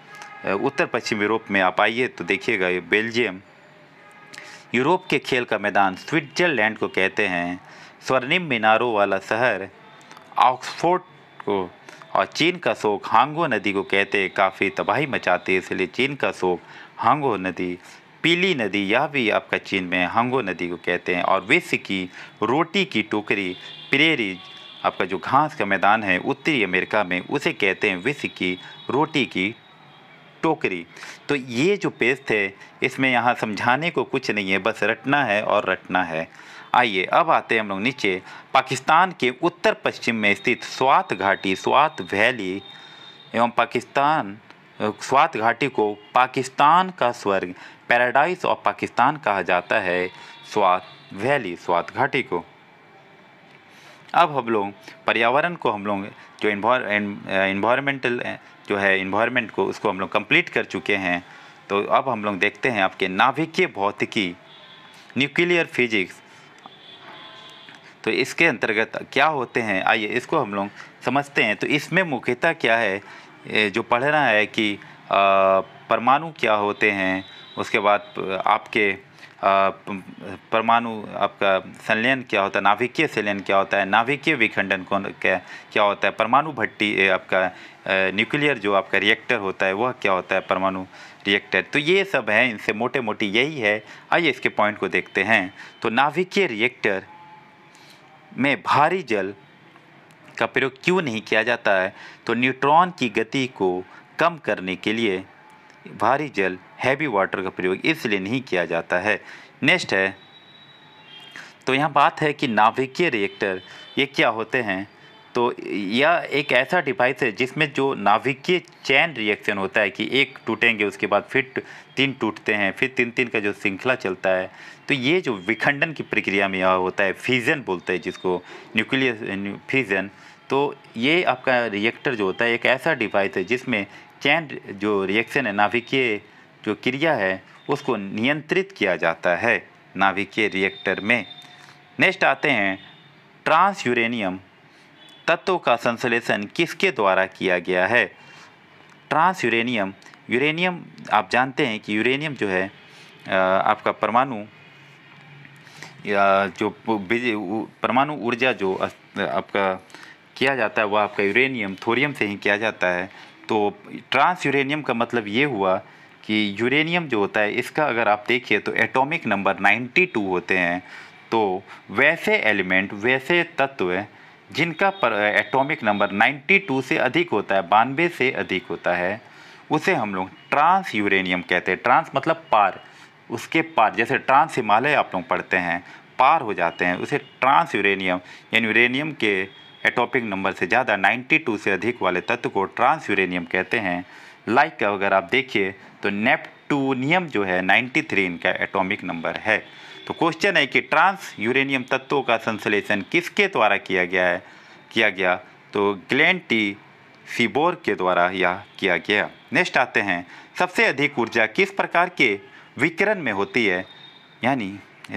उत्तर पश्चिम यूरोप में आप आइए तो देखिएगा ये बेल्जियम यूरोप के खेल का मैदान स्विट्जरलैंड को कहते हैं स्वर्णिम मीनारों वाला शहर ऑक्सफोर्ड को और चीन का शोक हांगो नदी को कहते काफ़ी तबाही मचाती है इसलिए चीन का शोक हांगो नदी पीली नदी यह भी आपका चीन में हांगो नदी को कहते हैं और विश्व की रोटी की टोकरी प्रेरी आपका जो घास का मैदान है उत्तरी अमेरिका में उसे कहते हैं विश्व की रोटी की टोकरी तो ये जो पेज थे इसमें यहाँ समझाने को कुछ नहीं है बस रटना है और रटना है आइए अब आते हैं हम लोग नीचे पाकिस्तान के उत्तर पश्चिम में स्थित स्वात घाटी स्वात वैली एवं पाकिस्तान स्वात घाटी को पाकिस्तान का स्वर्ग पैराडाइज ऑफ पाकिस्तान कहा जाता है स्वात वैली स्वात घाटी को अब हम लोग पर्यावरण को हम लोग जो इन्वायरमेंटल जो है इन्वायरमेंट को उसको हम लोग कंप्लीट कर चुके हैं तो अब हम लोग देखते हैं आपके नाभिकीय भौतिकी न्यूक्लियर फिजिक्स तो इसके अंतर्गत क्या होते हैं आइए इसको हम लोग समझते हैं तो इसमें मुख्यतः क्या है जो पढ़ना है कि परमाणु क्या होते हैं उसके बाद आपके परमाणु आपका संलयन क्या होता है नाभिकीय संलयन क्या होता है नाभिकीय विखंडन कौन क्या क्या होता है परमाणु भट्टी आपका न्यूक्लियर जो आपका रिएक्टर होता है वह क्या होता है परमाणु रिएक्टर तो ये सब है इनसे मोटे मोटी यही है आइए इसके पॉइंट को देखते हैं तो नाभिकीय रिएक्टर में भारी जल का प्रयोग क्यों नहीं किया जाता है तो न्यूट्रॉन की गति को कम करने के लिए भारी जल हैवी वाटर का प्रयोग इसलिए नहीं किया जाता है नेक्स्ट है तो यहाँ बात है कि नाभिकीय रिएक्टर ये क्या होते हैं तो यह एक ऐसा डिवाइस है जिसमें जो नाभिकीय चैन रिएक्शन होता है कि एक टूटेंगे उसके बाद फिर तीन टूटते हैं फिर तीन तीन का जो श्रृंखला चलता है तो ये जो विखंडन की प्रक्रिया में यह होता है फ्यूज़न बोलते हैं जिसको न्यूक्लियर फ्यूज़न तो ये आपका रिएक्टर जो होता है एक ऐसा डिवाइस है जिसमें चैन जो रिएक्शन है नाभिकीय जो क्रिया है उसको नियंत्रित किया जाता है नाभिकीय रिएक्टर में नेक्स्ट आते हैं ट्रांस यूरेनियम तत्व का संश्लेषण किसके द्वारा किया गया है ट्रांस यूरेनियम यूरेनियम आप जानते हैं कि यूरेनियम जो है आपका परमाणु जो परमाणु ऊर्जा जो आपका किया जाता है वह आपका यूरेनियम थोरियम से ही किया जाता है तो ट्रांस यूरेनियम का मतलब ये हुआ कि यूरेनियम जो होता है इसका अगर आप देखिए तो एटॉमिक नंबर 92 होते हैं तो वैसे एलिमेंट वैसे तत्व जिनका पर एटॉमिक नंबर 92 से अधिक होता है बानवे से अधिक होता है उसे हम लोग ट्रांस यूरेनियम कहते हैं ट्रांस मतलब पार उसके पार जैसे ट्रांस हिमालय आप लोग पढ़ते हैं पार हो जाते हैं उसे ट्रांस यूरेनियम यानी यूरेनियम के एटॉपिक नंबर से ज़्यादा 92 से अधिक वाले तत्व को ट्रांस यूरेनियम कहते हैं लाइक like अगर आप देखिए तो नेपटूनियम जो है 93 इनका एटोमिक नंबर है तो क्वेश्चन है कि ट्रांस यूरेनियम तत्वों का संश्लेषण किसके द्वारा किया गया है किया गया तो ग्लेन टी सीबोर के द्वारा यह किया गया नेक्स्ट आते हैं सबसे अधिक ऊर्जा किस प्रकार के विकिरण में होती है यानी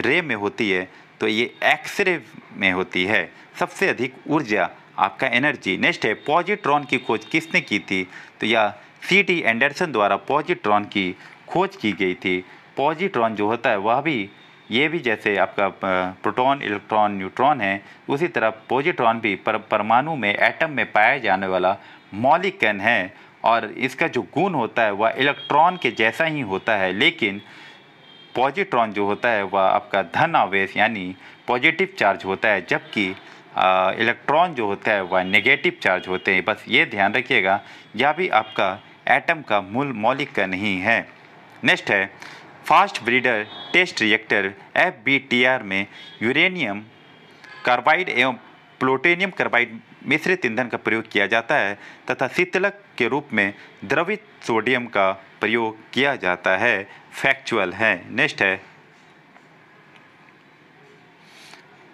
रे में होती है तो ये एक्सरे में होती है सबसे अधिक ऊर्जा आपका एनर्जी नेक्स्ट है पॉजिट्रॉन की खोज किसने की थी तो या सी टी एंडरसन द्वारा पॉजिट्रॉन की खोज की गई थी पॉजिट्रॉन जो होता है वह भी ये भी जैसे आपका प्रोटॉन इलेक्ट्रॉन न्यूट्रॉन है उसी तरह पॉजिट्रॉन भी पर, परमाणु में एटम में पाया जाने वाला मॉलिकन है और इसका जो गुण होता है वह इलेक्ट्रॉन के जैसा ही होता है लेकिन पॉजिट्रॉन जो होता है वह आपका धन आवेश यानी पॉजिटिव चार्ज होता है जबकि इलेक्ट्रॉन जो होता है वह नेगेटिव चार्ज होते हैं बस ये ध्यान रखिएगा यह भी आपका एटम का मूल मौलिक का नहीं है नेक्स्ट है fast breeder test reactor F में यूरेनियम कार्बाइड एवं प्लूटेनियम कार्बाइड मिश्रित ईंधन का प्रयोग किया जाता है तथा शीतलक के रूप में द्रवित सोडियम का प्रयोग किया जाता है फैक्चुअल है नेक्स्ट है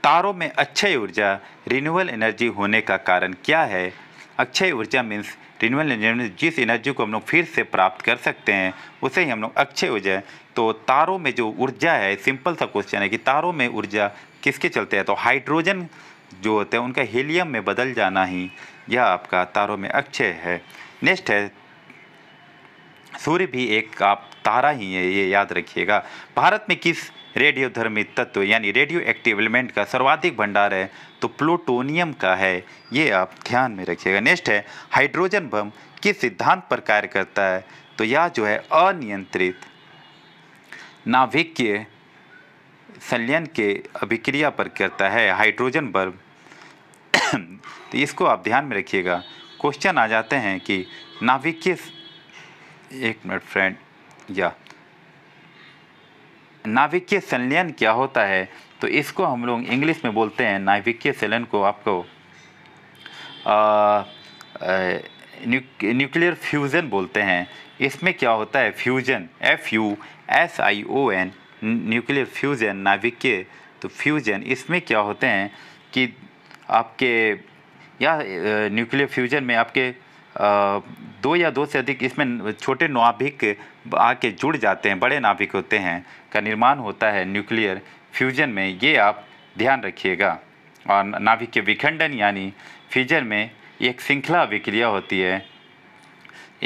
तारों में अक्षय ऊर्जा रिन्यूअल एनर्जी होने का कारण क्या है अक्षय ऊर्जा मीन्स रिन्यूअल एनर्जी जिस एनर्जी को हम लोग फिर से प्राप्त कर सकते हैं उसे ही हम लोग अक्षय ऊर्जा तो तारों में जो ऊर्जा है सिंपल सा क्वेश्चन है कि तारों में ऊर्जा किसके चलते है तो हाइड्रोजन जो होते हैं उनका हीलियम में बदल जाना ही यह आपका तारों में अक्षय है नेक्स्ट है सूर्य भी एक आप तारा ही है ये याद रखिएगा भारत में किस रेडियोधर्मी तत्व यानी रेडियो एक्टिव एलिमेंट का सर्वाधिक भंडार है तो प्लूटोनियम का है ये आप ध्यान में रखिएगा नेक्स्ट है हाइड्रोजन बम किस सिद्धांत पर कार्य करता है तो यह जो है अनियंत्रित नाभिकीय संलयन के अभिक्रिया पर करता है हाइड्रोजन बम तो इसको आप ध्यान में रखिएगा क्वेश्चन आ जाते हैं कि नाभिकीय एक मिनट फ्रेंड या नाविकीय संलयन क्या होता है तो इसको हम लोग इंग्लिश में बोलते हैं नाविकीय संलयन को आपको न्यूक्लियर फ्यूज़न बोलते हैं इसमें क्या होता है fusion F U S I O N nuclear fusion नाविकीय तो फ्यूज़न इसमें क्या होते हैं कि आपके या न्यूक्लियर फ्यूज़न में आपके आ, दो या दो से अधिक इसमें छोटे नाभिक आके जुड़ जाते हैं बड़े नाभिक होते हैं का निर्माण होता है न्यूक्लियर फ्यूजन में ये आप ध्यान रखिएगा और नाभिक के विखंडन यानी फ्यूजन में एक श्रृंखला विक्रिया होती है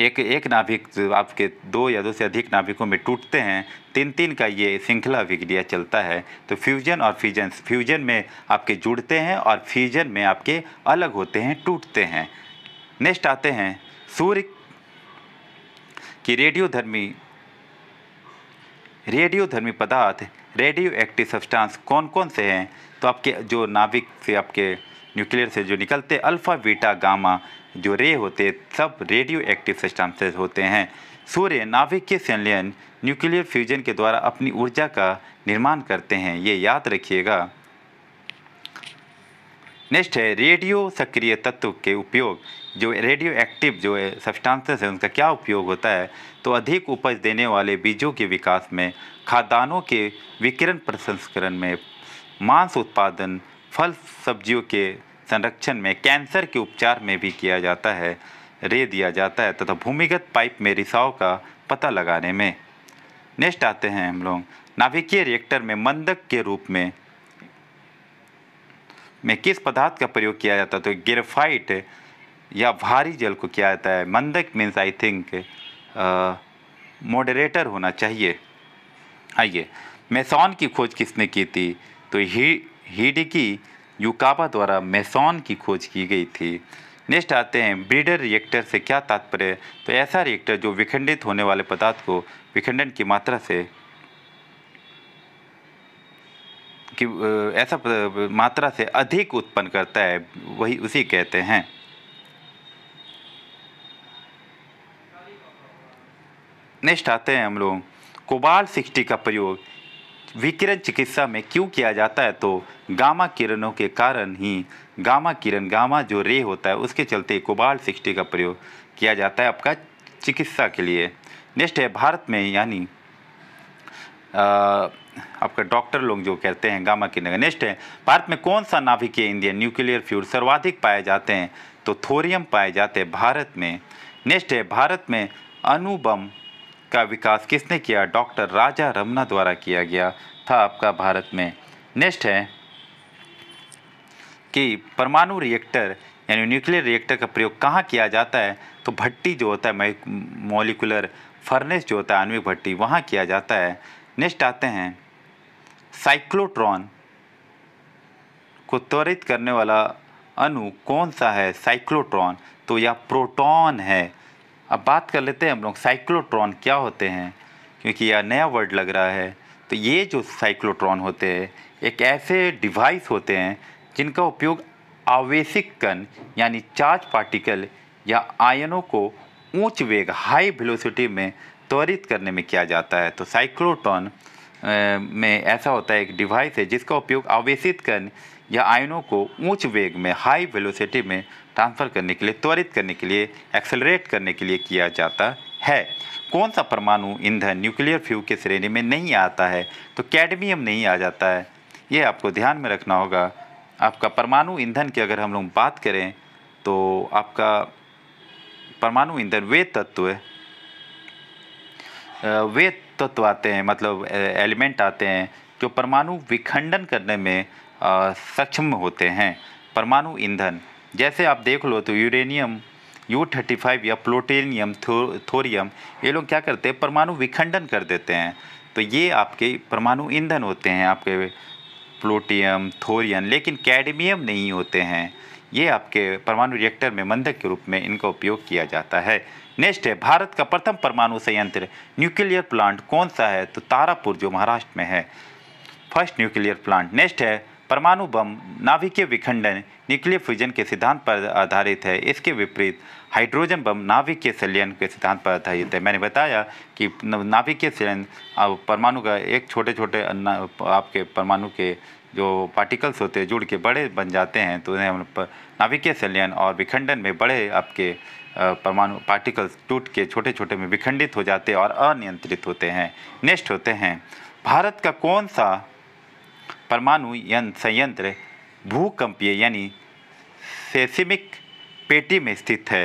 एक एक नाभिक आपके दो या दो से अधिक नाभिकों में टूटते हैं तीन तीन का ये श्रृंखला विक्रिया चलता है तो फ्यूजन और फ्यूजन फ्यूजन में आपके जुड़ते हैं और फ्यूजन में आपके अलग होते हैं टूटते हैं नेक्स्ट आते हैं सूर्य कि रेडियोधर्मी रेडियोधर्मी पदार्थ रेडियो एक्टिव सब्सटेंस कौन कौन से हैं तो आपके जो नाभिक से आपके न्यूक्लियर से जो निकलते अल्फ़ा बीटा गामा जो रे होते सब रेडियो एक्टिव सब्सटेंसेस होते हैं सूर्य नाभिक के संलयन न्यूक्लियर फ्यूजन के द्वारा अपनी ऊर्जा का निर्माण करते हैं ये याद रखिएगा नेक्स्ट है रेडियो सक्रिय तत्व के उपयोग जो रेडियो एक्टिव जो है सब्सटांसेस है उनका क्या उपयोग होता है तो अधिक उपज देने वाले बीजों के विकास में खाद्यान्नों के विकिरण प्रसंस्करण में मांस उत्पादन फल सब्जियों के संरक्षण में कैंसर के उपचार में भी किया जाता है रे दिया जाता है तथा भूमिगत पाइप में रिसाव का पता लगाने में नेक्स्ट आते हैं हम लोग नाभिकीय रिएक्टर में मंदक के रूप में में किस पदार्थ का प्रयोग किया जाता है तो ग्रेफाइट या भारी जल को क्या आता है मंदक मीन्स आई थिंक मॉडरेटर होना चाहिए आइए मेसॉन की खोज किसने की थी तो ही हीडिकी युकाबा द्वारा मेसॉन की खोज की गई थी नेक्स्ट आते हैं ब्रीडर रिएक्टर से क्या तात्पर्य तो ऐसा रिएक्टर जो विखंडित होने वाले पदार्थ को विखंडन की मात्रा से कि uh, ऐसा uh, मात्रा से अधिक उत्पन्न करता है वही उसी कहते हैं नेक्स्ट आते हैं हम लोग कोबाल सिक्सटी का प्रयोग विकिरण चिकित्सा में क्यों किया जाता है तो गामा किरणों के कारण ही गामा किरण गामा जो रे होता है उसके चलते कोबाल सिक्सटी का प्रयोग किया जाता है आपका चिकित्सा के लिए नेक्स्ट है भारत में यानी आपका डॉक्टर लोग जो कहते हैं गामा किरण नेक्स्ट है भारत में कौन सा नाभिकीय इंडियन न्यूक्लियर फ्यूल सर्वाधिक पाए जाते हैं तो थोरियम पाए जाते हैं भारत में नेक्स्ट है भारत में अनुबम का विकास किसने किया डॉक्टर राजा रमना द्वारा किया गया था आपका भारत में नेक्स्ट है कि परमाणु रिएक्टर यानी न्यूक्लियर रिएक्टर का प्रयोग कहाँ किया जाता है तो भट्टी जो होता है मोलिकुलर फर्नेस जो होता है आणविक भट्टी वहाँ किया जाता है नेक्स्ट आते हैं साइक्लोट्रॉन को त्वरित करने वाला अणु कौन सा है साइक्लोट्रॉन तो यह प्रोटॉन है अब बात कर लेते हैं हम लोग साइक्लोट्रॉन क्या होते हैं क्योंकि यह नया वर्ड लग रहा है तो ये जो साइक्लोट्रॉन होते हैं एक ऐसे डिवाइस होते हैं जिनका उपयोग आवेशिक कण यानी चार्ज पार्टिकल या आयनों को ऊंच वेग हाई वेलोसिटी में त्वरित करने में किया जाता है तो साइक्लोट्रॉन में ऐसा होता है एक डिवाइस है जिसका उपयोग आवेशित कण या आयनों को ऊंच वेग में हाई वेलोसिटी में ट्रांसफ़र करने के लिए त्वरित करने के लिए एक्सेलरेट करने के लिए किया जाता है कौन सा परमाणु ईंधन न्यूक्लियर फ्यू के श्रेणी में नहीं आता है तो कैडमियम नहीं आ जाता है ये आपको ध्यान में रखना होगा आपका परमाणु ईंधन की अगर हम लोग बात करें तो आपका परमाणु ईंधन वे तत्व वे तत्व आते हैं मतलब एलिमेंट आते हैं जो परमाणु विखंडन करने में सक्षम होते हैं परमाणु ईंधन जैसे आप देख लो तो यूरेनियम यू थर्टी फाइव या प्लूटेनियम थो, थोरियम ये लोग क्या करते हैं परमाणु विखंडन कर देते हैं तो ये आपके परमाणु ईंधन होते हैं आपके प्लूटियम थोरियम लेकिन कैडमियम नहीं होते हैं ये आपके परमाणु रिएक्टर में मंदक के रूप में इनका उपयोग किया जाता है नेक्स्ट है भारत का प्रथम परमाणु संयंत्र न्यूक्लियर प्लांट कौन सा है तो तारापुर जो महाराष्ट्र में है फर्स्ट न्यूक्लियर प्लांट नेक्स्ट है परमाणु बम नाभिकीय विखंडन न्यूक्लियर फ्यूजन के सिद्धांत पर आधारित है इसके विपरीत हाइड्रोजन बम नाभिकीय संलयन के सिद्धांत पर आधारित है मैंने बताया कि नाभिकीय संलयन परमाणु का एक छोटे छोटे आपके परमाणु के जो पार्टिकल्स होते हैं जुड़ के बड़े बन जाते हैं तो उन्हें हम नाभिकीय संलयन और विखंडन में बड़े आपके परमाणु पार्टिकल्स टूट के छोटे छोटे में विखंडित हो जाते हैं और अनियंत्रित होते हैं नेक्स्ट होते हैं भारत का कौन सा परमाणु संयंत्र भूकंपीय यानी सेसिमिक पेटी में स्थित है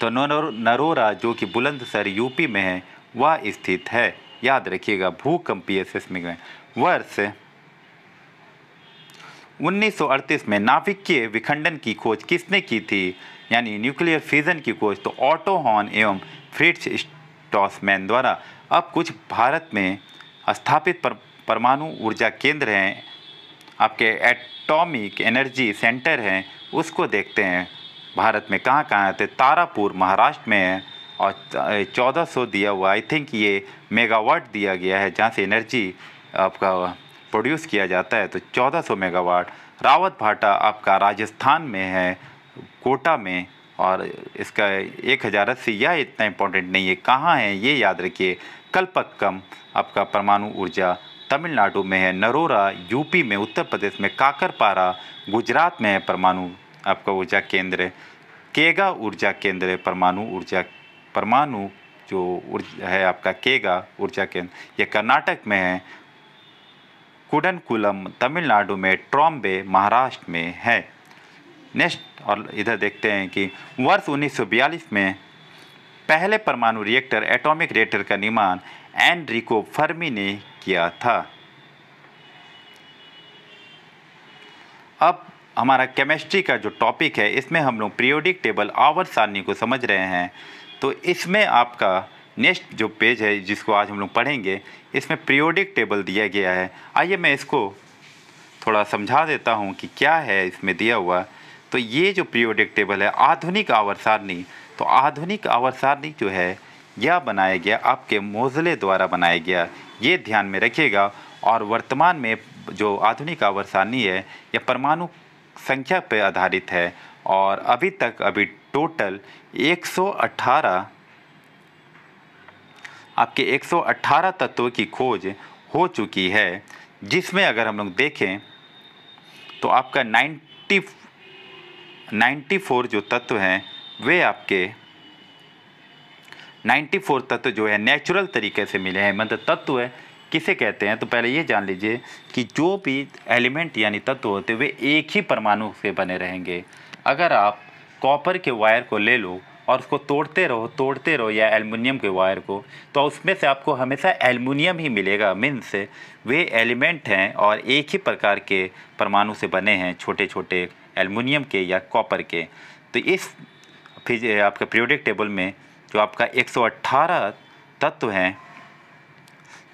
तो नरोरा जो कि बुलंदसर यूपी में है वह स्थित है याद रखिएगा भूकंपीय सेसमिक में वर्ष 1938 में नाभिकीय विखंडन की खोज किसने की थी यानी न्यूक्लियर फ्यूजन की खोज तो ऑटो एवं फ्रिट्स स्टॉसमैन द्वारा अब कुछ भारत में स्थापित परमाणु ऊर्जा केंद्र हैं आपके एटॉमिक एनर्जी सेंटर हैं उसको देखते हैं भारत में कहाँ कहाँ आते तारापुर महाराष्ट्र में है और 1400 दिया हुआ आई थिंक ये मेगावाट दिया गया है जहाँ से एनर्जी आपका प्रोड्यूस किया जाता है तो 1400 मेगावाट रावत भाटा आपका राजस्थान में है कोटा में और इसका एक हज़ार अस्सी यह इतना इम्पोर्टेंट नहीं है कहाँ है ये याद रखिए कल कम आपका परमाणु ऊर्जा तमिलनाडु में है नरोरा यूपी में उत्तर प्रदेश में काकरपारा गुजरात में है परमाणु आपका ऊर्जा केंद्र केगा ऊर्जा केंद्र परमाणु ऊर्जा परमाणु जो ऊर्जा है आपका केगा ऊर्जा केंद्र ये कर्नाटक में है कुडनकुलम तमिलनाडु में ट्रॉम्बे महाराष्ट्र में है नेक्स्ट और इधर देखते हैं कि वर्ष 1942 में पहले परमाणु रिएक्टर एटॉमिक रिएक्टर का निर्माण एनरिको फर्मी ने किया था अब हमारा केमिस्ट्री का जो टॉपिक है इसमें हम लोग पीरियोडिक टेबल आवर सारणी को समझ रहे हैं तो इसमें आपका नेक्स्ट जो पेज है जिसको आज हम लोग पढ़ेंगे इसमें पीरियोडिक टेबल दिया गया है आइए मैं इसको थोड़ा समझा देता हूँ कि क्या है इसमें दिया हुआ तो ये जो पीरियोडिक टेबल है आधुनिक आवर सारणी तो आधुनिक आवर सारणी जो है यह बनाया गया आपके मोजले द्वारा बनाया गया ये ध्यान में रखिएगा और वर्तमान में जो आधुनिक आवरसानी है यह परमाणु संख्या पर आधारित है और अभी तक अभी टोटल 118 आपके 118 तत्वों की खोज हो चुकी है जिसमें अगर हम लोग देखें तो आपका 90 94 जो तत्व हैं वे आपके नाइन्टी फोर तत्व जो है नेचुरल तरीके से मिले हैं मतलब तत्व है किसे कहते हैं तो पहले ये जान लीजिए कि जो भी एलिमेंट यानी तत्व होते वे एक ही परमाणु से बने रहेंगे अगर आप कॉपर के वायर को ले लो और उसको तोड़ते रहो तोड़ते रहो या एलमिनियम के वायर को तो उसमें से आपको हमेशा एलमिनियम ही मिलेगा मीन्स वे एलिमेंट हैं और एक ही प्रकार के परमाणु से बने हैं छोटे छोटे एलमिनियम के या कॉपर के तो इस फिज आपके प्रियोडिक टेबल में जो आपका 118 तत्व हैं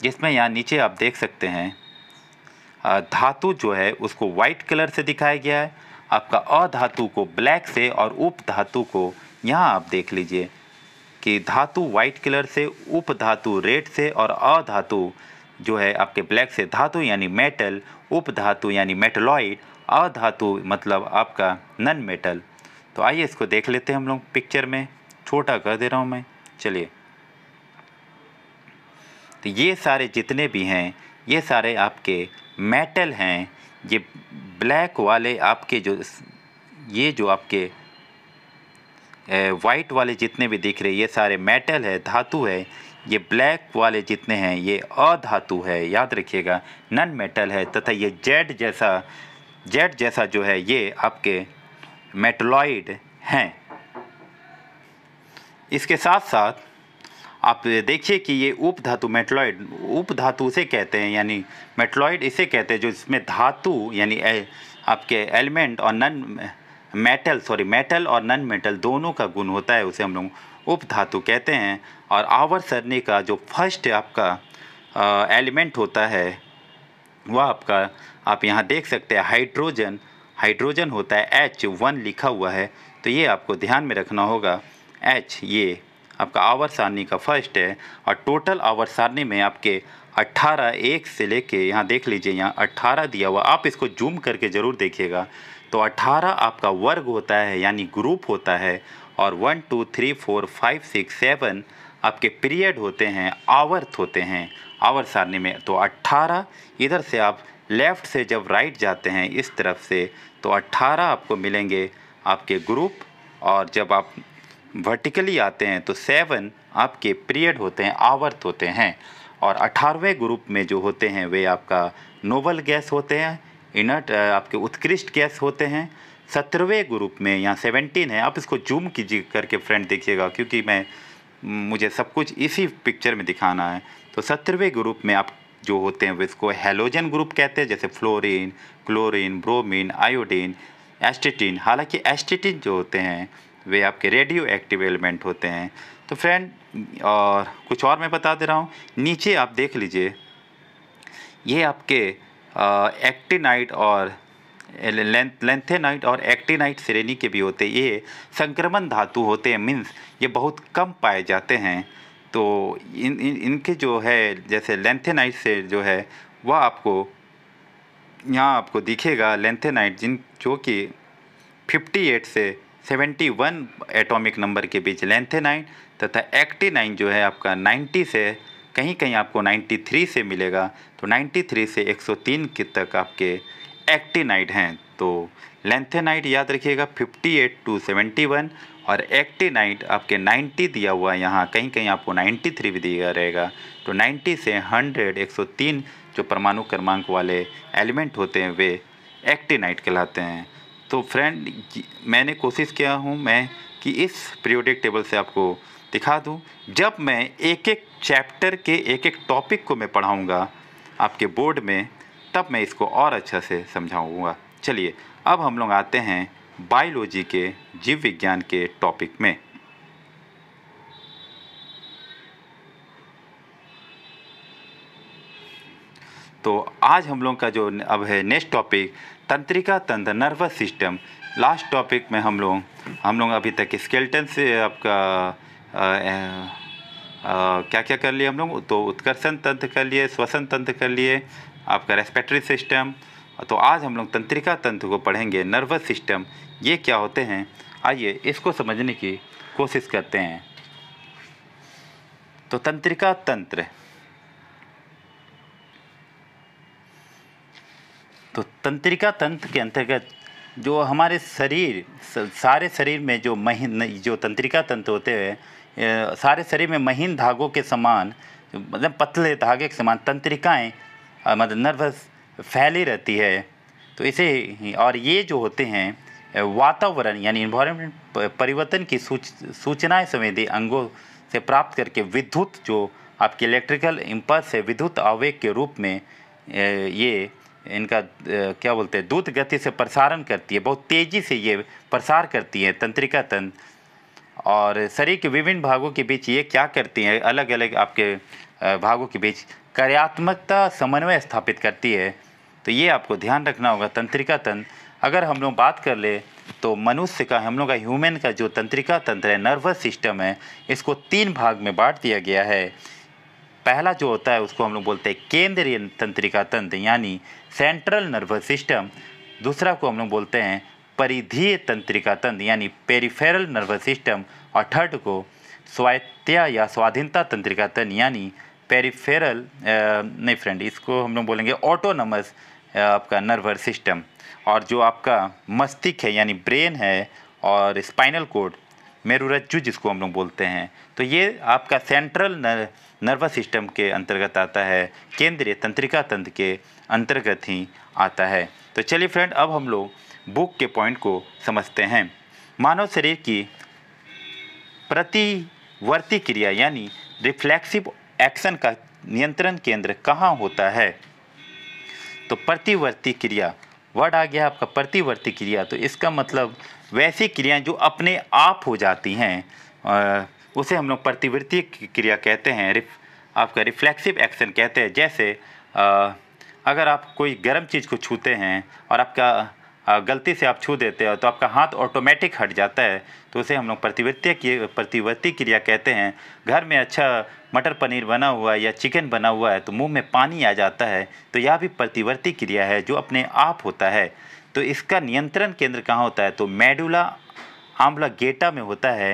जिसमें यहाँ नीचे आप देख सकते हैं धातु जो है उसको वाइट कलर से दिखाया गया है आपका अधातु को ब्लैक से और उप धातु को यहाँ आप देख लीजिए कि धातु वाइट कलर से उप धातु रेड से और अधातु जो है आपके ब्लैक से धातु यानी मेटल उप धातु यानी मेटलॉइड अधातु मतलब आपका नन मेटल तो आइए इसको देख लेते हैं हम लोग पिक्चर में छोटा कर दे रहा हूँ मैं चलिए तो ये सारे जितने भी हैं ये सारे आपके मेटल हैं ये ब्लैक वाले आपके जो ये जो आपके वाइट वाले जितने भी दिख रहे ये सारे मेटल है धातु है ये ब्लैक वाले जितने हैं ये अधातु है याद रखिएगा नन मेटल है तथा ये जेड जैसा जेड जैसा जो है ये आपके मेटलॉइड हैं इसके साथ साथ आप देखिए कि ये उप धातु मेटलॉइड उप धातु उसे कहते हैं यानी मेटलॉइड इसे कहते हैं जो इसमें धातु यानी आपके एलिमेंट और नन मेटल सॉरी मेटल और नन मेटल दोनों का गुण होता है उसे हम लोग उप धातु कहते हैं और आवर सरने का जो फर्स्ट आपका एलिमेंट होता है वह आपका आप यहाँ देख सकते हैं हाइड्रोजन हाइड्रोजन होता है एच वन लिखा हुआ है तो ये आपको ध्यान में रखना होगा एच ये आपका आवर सारणी का फर्स्ट है और टोटल आवर सारणी में आपके 18 एक से लेके यहाँ देख लीजिए यहाँ 18 दिया हुआ आप इसको जूम करके ज़रूर देखिएगा तो 18 आपका वर्ग होता है यानी ग्रुप होता है और one two three four five six seven आपके पीरियड होते हैं आवर्थ होते हैं आवर सारणी में तो 18 इधर से आप लेफ़्ट से जब राइट जाते हैं इस तरफ से तो 18 आपको मिलेंगे आपके ग्रुप और जब आप वर्टिकली आते हैं तो सेवन आपके पीरियड होते हैं आवर्त होते हैं और अठारहवें ग्रुप में जो होते हैं वे आपका नोबल गैस होते हैं इनर्ट आपके उत्कृष्ट गैस होते हैं सत्रहवें ग्रुप में यहाँ सेवेंटीन है आप इसको जूम कीजिए करके फ्रेंड देखिएगा क्योंकि मैं मुझे सब कुछ इसी पिक्चर में दिखाना है तो सत्रहवें ग्रुप में आप जो होते हैं इसको हेलोजन ग्रुप कहते हैं जैसे fluorine chlorine bromine iodine astatine हालांकि एस्टेटिन जो होते हैं वे आपके रेडियो एक्टिव एलिमेंट होते हैं तो फ्रेंड और कुछ और मैं बता दे रहा हूँ नीचे आप देख लीजिए ये आपके एक्टिनाइट और लेंथेनाइट और एक्टिनाइट श्रेणी के भी होते हैं ये संक्रमण धातु होते हैं मीन्स ये बहुत कम पाए जाते हैं तो इन, इन इनके जो है जैसे लेंथेनाइट से जो है वह आपको यहाँ आपको दिखेगा लेंथेनाइट जिन जो कि 58 से सेवेंटी वन एटोमिक नंबर के बीच नाइन तथा एक्टी नाइन जो है आपका नाइन्टी से कहीं कहीं आपको 93 से मिलेगा तो 93 से 103 के तक आपके नाइट हैं तो नाइट याद रखिएगा 58 टू 71 और नाइट आपके 90 दिया हुआ है यहाँ कहीं कहीं आपको 93 भी दिया रहेगा तो 90 से 100 103 जो परमाणु क्रमांक वाले एलिमेंट होते हैं वे नाइट कहलाते हैं तो फ्रेंड मैंने कोशिश किया हूँ मैं कि इस पीरियोडिक टेबल से आपको दिखा दूँ जब मैं एक एक चैप्टर के एक एक टॉपिक को मैं पढ़ाऊँगा आपके बोर्ड में तब मैं इसको और अच्छा से समझाऊँगा चलिए अब हम लोग आते हैं बायोलॉजी के जीव विज्ञान के टॉपिक में तो आज हम लोग का जो अब है नेक्स्ट टॉपिक तंत्रिका तंत्र नर्वस सिस्टम लास्ट टॉपिक में हम लोग हम लोग अभी तक स्केल्टन से आपका आ, आ, आ, क्या क्या कर लिए हम लोग तो उत्कर्षण तंत्र कर लिए श्वसन तंत्र कर लिए आपका रेस्पेटरी सिस्टम तो आज हम लोग तंत्रिका तंत्र को पढ़ेंगे नर्वस सिस्टम ये क्या होते हैं आइए इसको समझने की कोशिश करते हैं तो तंत्रिका तंत्र तो तंत्रिका तंत्र के अंतर्गत जो हमारे शरीर सारे शरीर में जो महीन जो तंत्रिका तंत्र होते हैं सारे शरीर में महीन धागों के समान मतलब पतले धागे के समान तंत्रिकाएँ मतलब नर्वस फैली रहती है तो इसे और ये जो होते हैं वातावरण यानी इन्वायरमेंट परिवर्तन की सूच सूचनाएँ संवेदी अंगों से प्राप्त करके विद्युत जो आपके इलेक्ट्रिकल इम्पल्स है विद्युत आवेग के रूप में ये इनका क्या बोलते हैं दूत गति से प्रसारण करती है बहुत तेज़ी से ये प्रसार करती है तंत्रिका तंत्र और शरीर के विभिन्न भागों के बीच ये क्या करती हैं अलग अलग आपके भागों के बीच कार्यात्मकता समन्वय स्थापित करती है तो ये आपको ध्यान रखना होगा तंत्रिका तंत्र अगर हम लोग बात कर ले तो मनुष्य का हम लोग का ह्यूमन का जो तंत्रिका तंत्र है नर्वस सिस्टम है इसको तीन भाग में बांट दिया गया है पहला जो होता है उसको हम लोग बोलते हैं केंद्रीय तंत्रिका तंत्र यानी सेंट्रल नर्वस सिस्टम दूसरा को हम लोग बोलते हैं परिधीय तंत्रिका तंत्र यानी पेरिफेरल नर्वस सिस्टम और थर्ड को स्वायत्या या स्वाधीनता तंत्रिका तंत्र यानी पेरिफेरल नहीं फ्रेंड इसको हम लोग बोलेंगे ऑटोनमस आपका नर्वस सिस्टम और जो आपका मस्तिष्क है यानी ब्रेन है और स्पाइनल कोड मेरुरज्जु जिसको हम लोग बोलते हैं तो ये आपका सेंट्रल नर, नर्वस सिस्टम के अंतर्गत आता है केंद्रीय तंत्रिका तंत्र के अंतर्गत ही आता है तो चलिए फ्रेंड अब हम लोग बुक के पॉइंट को समझते हैं मानव शरीर की प्रतिवर्ती क्रिया यानी रिफ्लेक्सिव एक्शन का नियंत्रण केंद्र कहाँ होता है तो प्रतिवर्ती क्रिया वर्ड आ गया आपका प्रतिवर्ती क्रिया तो इसका मतलब वैसी क्रियाएं जो अपने आप हो जाती हैं उसे हम लोग प्रतिवर्ती क्रिया कहते हैं रिफ आपका रिफ्लेक्सिव एक्शन कहते हैं जैसे आ, अगर आप कोई गर्म चीज़ को छूते हैं और आपका गलती से आप छू देते हो तो आपका हाथ ऑटोमेटिक हट जाता है तो उसे हम लोग प्रतिवर्ती की प्रतिवर्ती क्रिया कहते हैं घर में अच्छा मटर पनीर बना हुआ है या चिकन बना हुआ है तो मुंह में पानी आ जाता है तो यह भी प्रतिवर्ती क्रिया है जो अपने आप होता है तो इसका नियंत्रण केंद्र कहाँ होता है तो मेडुला आंवला गेटा में होता है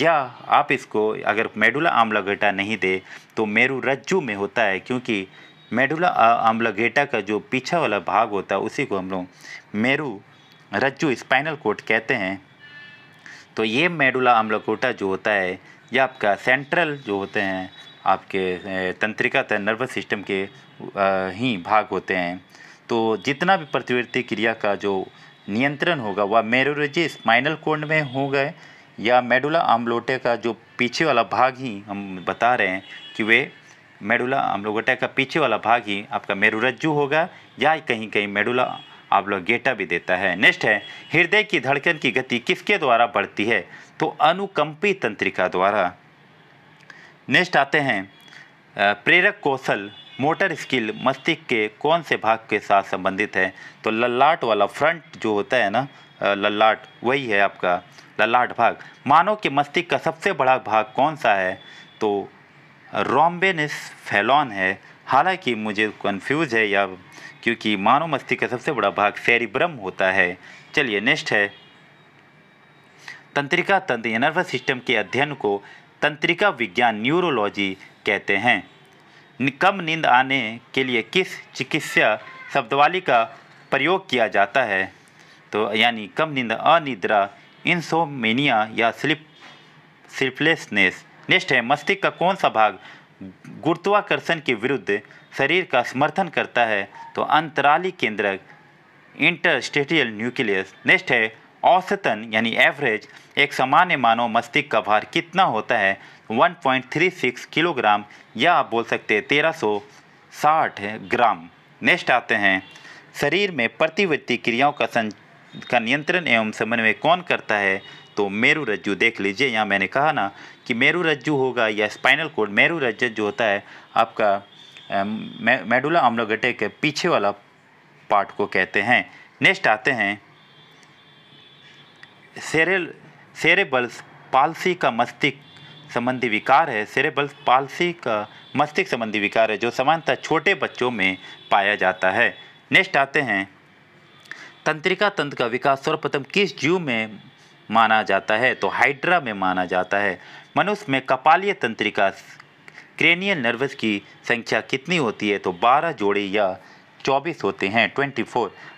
या आप इसको अगर मेडुला आंवला गेटा नहीं दे तो मेरू रज्जू में होता है क्योंकि मेडुला आम्लगेटा का जो पीछा वाला भाग होता है उसी को हम लोग मेरू रज्जू स्पाइनल कोट कहते हैं तो ये मेडुला आम्लगोटा जो होता है ये आपका सेंट्रल जो होते हैं आपके तंत्रिका तथा नर्वस सिस्टम के ही भाग होते हैं तो जितना भी प्रतिवृत्ति क्रिया का जो नियंत्रण होगा वह मेरुरजी स्पाइनल कोड में हो गए या मेडुला आमलोटे का जो पीछे वाला भाग ही हम बता रहे हैं कि वे मेडुला गोटा का पीछे वाला भाग ही आपका मेरुरज्जु होगा या कहीं कहीं मेडुला आप लोग गेटा भी देता है नेक्स्ट है हृदय की धड़कन की गति किसके द्वारा बढ़ती है तो अनुकंपी तंत्रिका द्वारा नेक्स्ट आते हैं प्रेरक कौशल मोटर स्किल मस्तिष्क के कौन से भाग के साथ संबंधित है तो लल्लाट वाला फ्रंट जो होता है ना लल्लाट वही है आपका लल्लाट भाग मानव के मस्तिष्क का सबसे बड़ा भाग कौन सा है तो रोम्बेनिस फैलॉन है हालांकि मुझे कन्फ्यूज है या क्योंकि मानव मस्ती का सबसे बड़ा भाग सेरिब्रम होता है चलिए नेक्स्ट है तंत्रिका तंत्र या नर्वस सिस्टम के अध्ययन को तंत्रिका विज्ञान न्यूरोलॉजी कहते हैं कम नींद आने के लिए किस चिकित्सा शब्दवाली का प्रयोग किया जाता है तो यानी कम नींद अनिद्रा इंसोमेनिया या स्लिप स्लिपलेसनेस नेक्स्ट है मस्तिष्क का कौन सा भाग गुरुत्वाकर्षण के विरुद्ध शरीर का समर्थन करता है तो अंतराली केंद्रक इंटरस्टेटियल न्यूक्लियस नेक्स्ट है औसतन यानी एवरेज एक सामान्य मानव मस्तिष्क का भार कितना होता है 1.36 किलोग्राम या आप बोल सकते हैं तेरह ग्राम नेक्स्ट आते हैं शरीर में प्रतिवर्ती क्रियाओं का सं का नियंत्रण एवं समन्वय कौन करता है तो मेरू रज्जू देख लीजिए यहाँ मैंने कहा ना कि मेरू रज्जू होगा या स्पाइनल कोड मेरू रज्जु जो होता है आपका मेडुला अम्लोगटे के पीछे वाला पार्ट को कहते हैं नेक्स्ट आते हैं सेरेल सेरेबल्स पालसी का मस्तिष्क संबंधी विकार है सेरेबल्स पालसी का मस्तिष्क संबंधी विकार है जो सामान्यतः छोटे बच्चों में पाया जाता है नेक्स्ट आते हैं तंत्रिका तंत्र का विकास सर्वप्रथम किस जीव में माना जाता है तो हाइड्रा में माना जाता है मनुष्य में कपालीय तंत्रिका क्रेनियल नर्वस की संख्या कितनी होती है तो 12 जोड़े या 24 होते हैं 24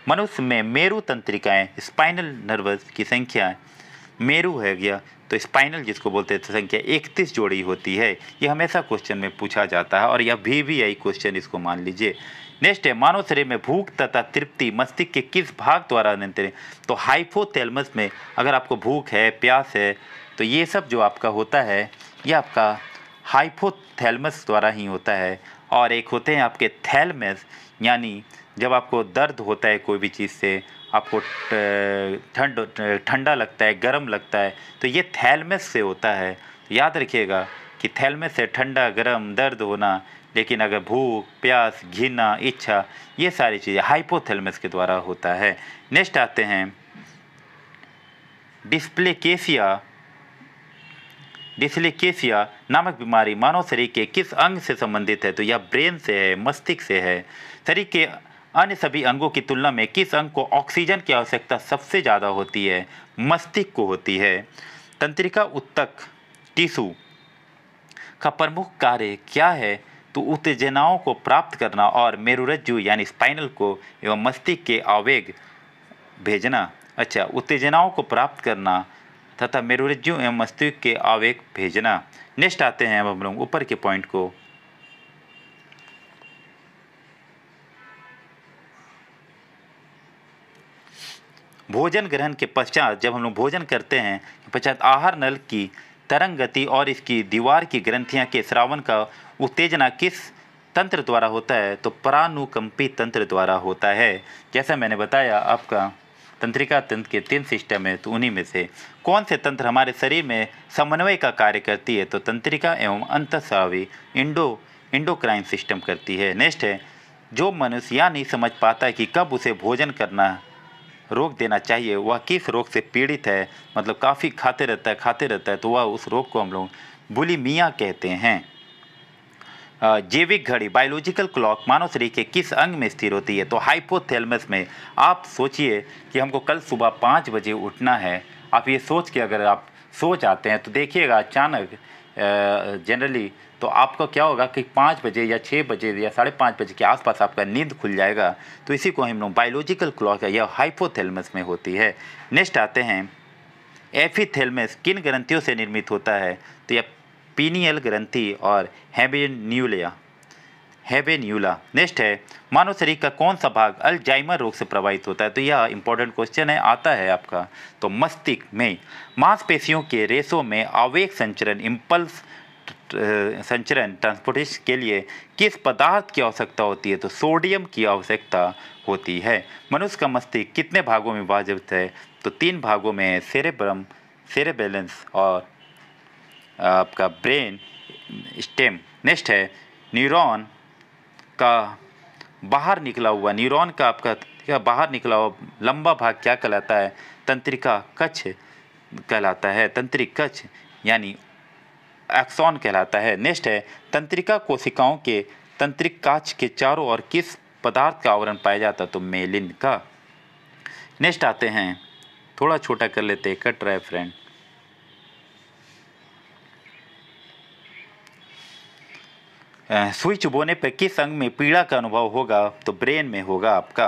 मनुष्य में मेरु तंत्रिकाएं स्पाइनल नर्वस की संख्या मेरु है गया तो स्पाइनल जिसको बोलते हैं तो संख्या 31 जोड़ी होती है ये हमेशा क्वेश्चन में पूछा जाता है और यह भी भी आई क्वेश्चन इसको मान लीजिए नेक्स्ट है मानव शरीर में भूख तथा तृप्ति मस्तिष्क के किस भाग द्वारा नियंत्रित है तो हाइपोथैलेमस में अगर आपको भूख है प्यास है तो ये सब जो आपका होता है ये आपका हाइपोथैलेमस द्वारा ही होता है और एक होते हैं आपके थैलमस यानी जब आपको दर्द होता है कोई भी चीज़ से आपको ठंड ठंडा लगता है गर्म लगता है तो ये थैलमस से होता है याद रखिएगा कि थैलमस से ठंडा गर्म दर्द होना लेकिन अगर भूख प्यास घिना इच्छा ये सारी चीज़ें हाइपोथेलमस के द्वारा होता है नेक्स्ट आते हैं डिस्प्लेकेसिया डिस्लेकेसिया नामक बीमारी मानव शरीर के किस अंग से संबंधित है तो यह ब्रेन से है मस्तिष्क से है शरीर के अन्य सभी अंगों की तुलना में किस अंग को ऑक्सीजन की आवश्यकता सबसे ज़्यादा होती है मस्तिष्क को होती है तंत्रिका उत्तक टिशू का प्रमुख कार्य क्या है तो उत्तेजनाओं को प्राप्त करना और मेरुरज्जु यानी स्पाइनल को एवं मस्तिष्क के आवेग भेजना अच्छा उत्तेजनाओं को प्राप्त करना तथा मेरुरज्जु एवं मस्तिष्क के आवेग भेजना नेक्स्ट आते हैं अब हम लोग ऊपर के पॉइंट को भोजन ग्रहण के पश्चात जब हम लोग भोजन करते हैं पश्चात आहार नल की तरंग गति और इसकी दीवार की ग्रंथियां के श्रावण का उत्तेजना किस तंत्र द्वारा होता है तो परानुकंपी तंत्र द्वारा होता है जैसा मैंने बताया आपका तंत्रिका तंत्र के तीन सिस्टम है तो उन्हीं में से कौन से तंत्र हमारे शरीर में समन्वय का कार्य करती है तो तंत्रिका एवं अंतस्रावी इंडो इंडोक्राइन सिस्टम करती है नेक्स्ट है जो मनुष्य या नहीं समझ पाता है कि कब उसे भोजन करना रोक देना चाहिए वह किस रोग से पीड़ित है मतलब काफ़ी खाते रहता है खाते रहता है तो वह उस रोग को हम लोग बुलिमिया कहते हैं जैविक घड़ी बायोलॉजिकल क्लॉक मानव शरीर के किस अंग में स्थिर होती है तो हाइपोथेलमस में आप सोचिए कि हमको कल सुबह पाँच बजे उठना है आप ये सोच के अगर आप सो जाते हैं तो देखिएगा अचानक जनरली तो आपका क्या होगा कि पाँच बजे या छः बजे या साढ़े पाँच बजे के आसपास आपका नींद खुल जाएगा तो इसी को हम लोग बायोलॉजिकल क्लॉक या हाइपोथेलमस में होती है नेक्स्ट आते हैं एफीथेलमस किन ग्रंथियों से निर्मित होता है तो यह पीनियल ग्रंथि और हैबेन्यूलिया हैबेन्यूला नेक्स्ट है मानव शरीर का कौन सा भाग अल्जाइमर रोग से प्रभावित होता है तो यह इंपॉर्टेंट क्वेश्चन है आता है आपका तो मस्तिष्क में मांसपेशियों के रेसों में आवेग संचरण इम्पल्स संचरण ट्रांसपोर्टेशन के लिए किस पदार्थ की आवश्यकता होती है तो सोडियम की आवश्यकता होती है मनुष्य का मस्तिष्क कितने भागों में विभाजित है तो तीन भागों में सेरेब्रम सेरेबेलेंस और आपका ब्रेन स्टेम नेक्स्ट है न्यूरॉन का बाहर निकला हुआ न्यूरॉन का आपका क्या बाहर निकला हुआ लंबा भाग क्या कहलाता है तंत्रिका कच्छ कहलाता है तंत्रिक कच्छ यानी एक्सॉन कहलाता है नेक्स्ट है तंत्रिका कोशिकाओं के तंत्रिक काच के चारों ओर किस पदार्थ का आवरण पाया जाता तो मेलिन का नेक्स्ट आते हैं थोड़ा छोटा कर लेते हैं कट रहा है फ्रेंड सुई बोने पर किस अंग में पीड़ा का अनुभव होगा तो ब्रेन में होगा आपका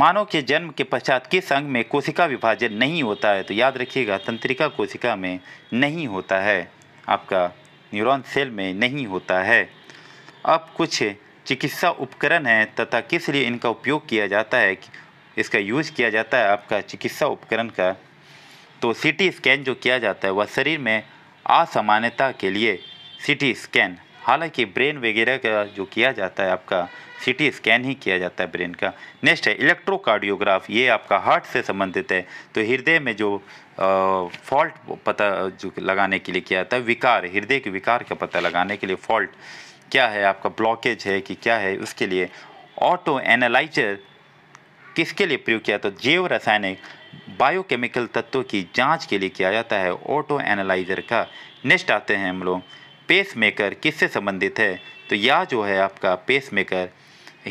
मानव के जन्म के पश्चात किस अंग में कोशिका विभाजन नहीं होता है तो याद रखिएगा तंत्रिका कोशिका में नहीं होता है आपका न्यूरॉन सेल में नहीं होता है अब कुछ चिकित्सा उपकरण हैं तथा किस लिए इनका उपयोग किया जाता है इसका यूज किया जाता है आपका चिकित्सा उपकरण का तो सीटी स्कैन जो किया जाता है वह शरीर में असामान्यता के लिए सीटी स्कैन हालांकि ब्रेन वगैरह का जो किया जाता है आपका सीटी स्कैन ही किया जाता है ब्रेन का नेक्स्ट है इलेक्ट्रोकार्डियोग्राफ ये आपका हार्ट से संबंधित है तो हृदय में जो फॉल्ट पता जो लगाने के लिए किया जाता है विकार हृदय के विकार का पता लगाने के लिए फॉल्ट क्या है आपका ब्लॉकेज है कि क्या है उसके लिए ऑटो एनालाइजर किसके लिए प्रयोग किया है जैव रासायनिक बायोकेमिकल तत्वों की जाँच के लिए किया जाता है ऑटो एनालाइजर का नेक्स्ट आते हैं हम लोग पेसमेकर किससे संबंधित है तो यह जो है आपका पेसमेकर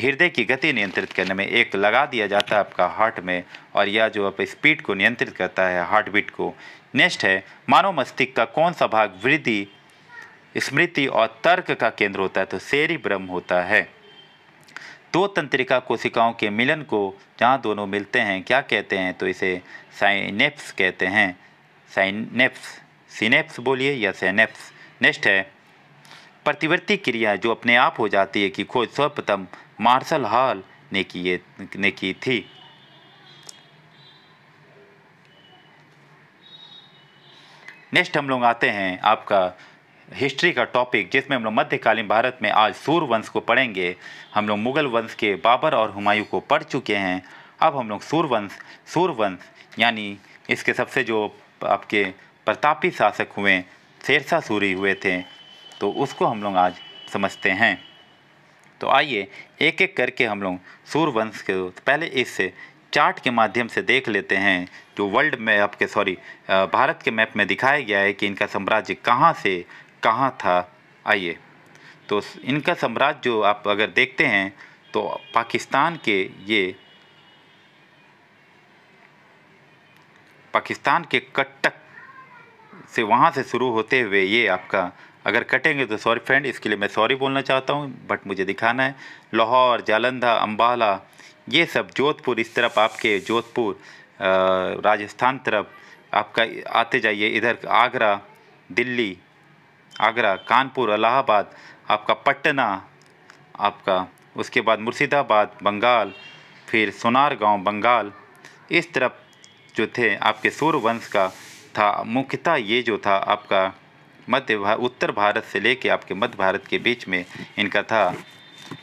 हृदय की गति नियंत्रित करने में एक लगा दिया जाता है आपका हार्ट में और यह जो आप स्पीड को नियंत्रित करता है हार्ट बीट को नेक्स्ट है मानव मस्तिष्क का कौन सा भाग वृद्धि स्मृति और तर्क का केंद्र होता है तो शेरी ब्रह्म होता है दो तंत्रिका कोशिकाओं के मिलन को जहाँ दोनों मिलते हैं क्या कहते हैं तो इसे साइनेप्स कहते हैं साइनेप्स सिनेप्स बोलिए या सैनेप्स नेक्स्ट है प्रतिवर्ती क्रिया जो अपने आप हो जाती है कि खोज सर्वप्रथम मार्शल हॉल ने किए ने की थी नेक्स्ट हम लोग आते हैं आपका हिस्ट्री का टॉपिक जिसमें हम लोग मध्यकालीन भारत में आज सूर्य वंश को पढ़ेंगे हम लोग मुगल वंश के बाबर और हुमायूं को पढ़ चुके हैं अब हम लोग सूर्य वंश सूर्य वंश यानी इसके सबसे जो आपके प्रतापी शासक हुए शेरशाह सूरी हुए थे तो उसको हम लोग आज समझते हैं तो आइए एक एक करके हम लोग सूर्यवंश के पहले इस चार्ट के माध्यम से देख लेते हैं जो वर्ल्ड में आपके सॉरी भारत के मैप में दिखाया गया है कि इनका साम्राज्य कहाँ से कहाँ था आइए तो इनका साम्राज्य जो आप अगर देखते हैं तो पाकिस्तान के ये पाकिस्तान के कटक से वहाँ से शुरू होते हुए ये आपका अगर कटेंगे तो सॉरी फ्रेंड इसके लिए मैं सॉरी बोलना चाहता हूँ बट मुझे दिखाना है लाहौर जालंधा अम्बाला ये सब जोधपुर इस तरफ आपके जोधपुर राजस्थान तरफ आपका आते जाइए इधर आगरा दिल्ली आगरा कानपुर अलाहाबाद आपका पटना आपका उसके बाद मुर्शिदाबाद बंगाल फिर सोनार गांव बंगाल इस तरफ जो थे आपके वंश का था मुख्यतः ये जो था आपका मध्य उत्तर भारत से लेके आपके मध्य भारत के बीच में इनका था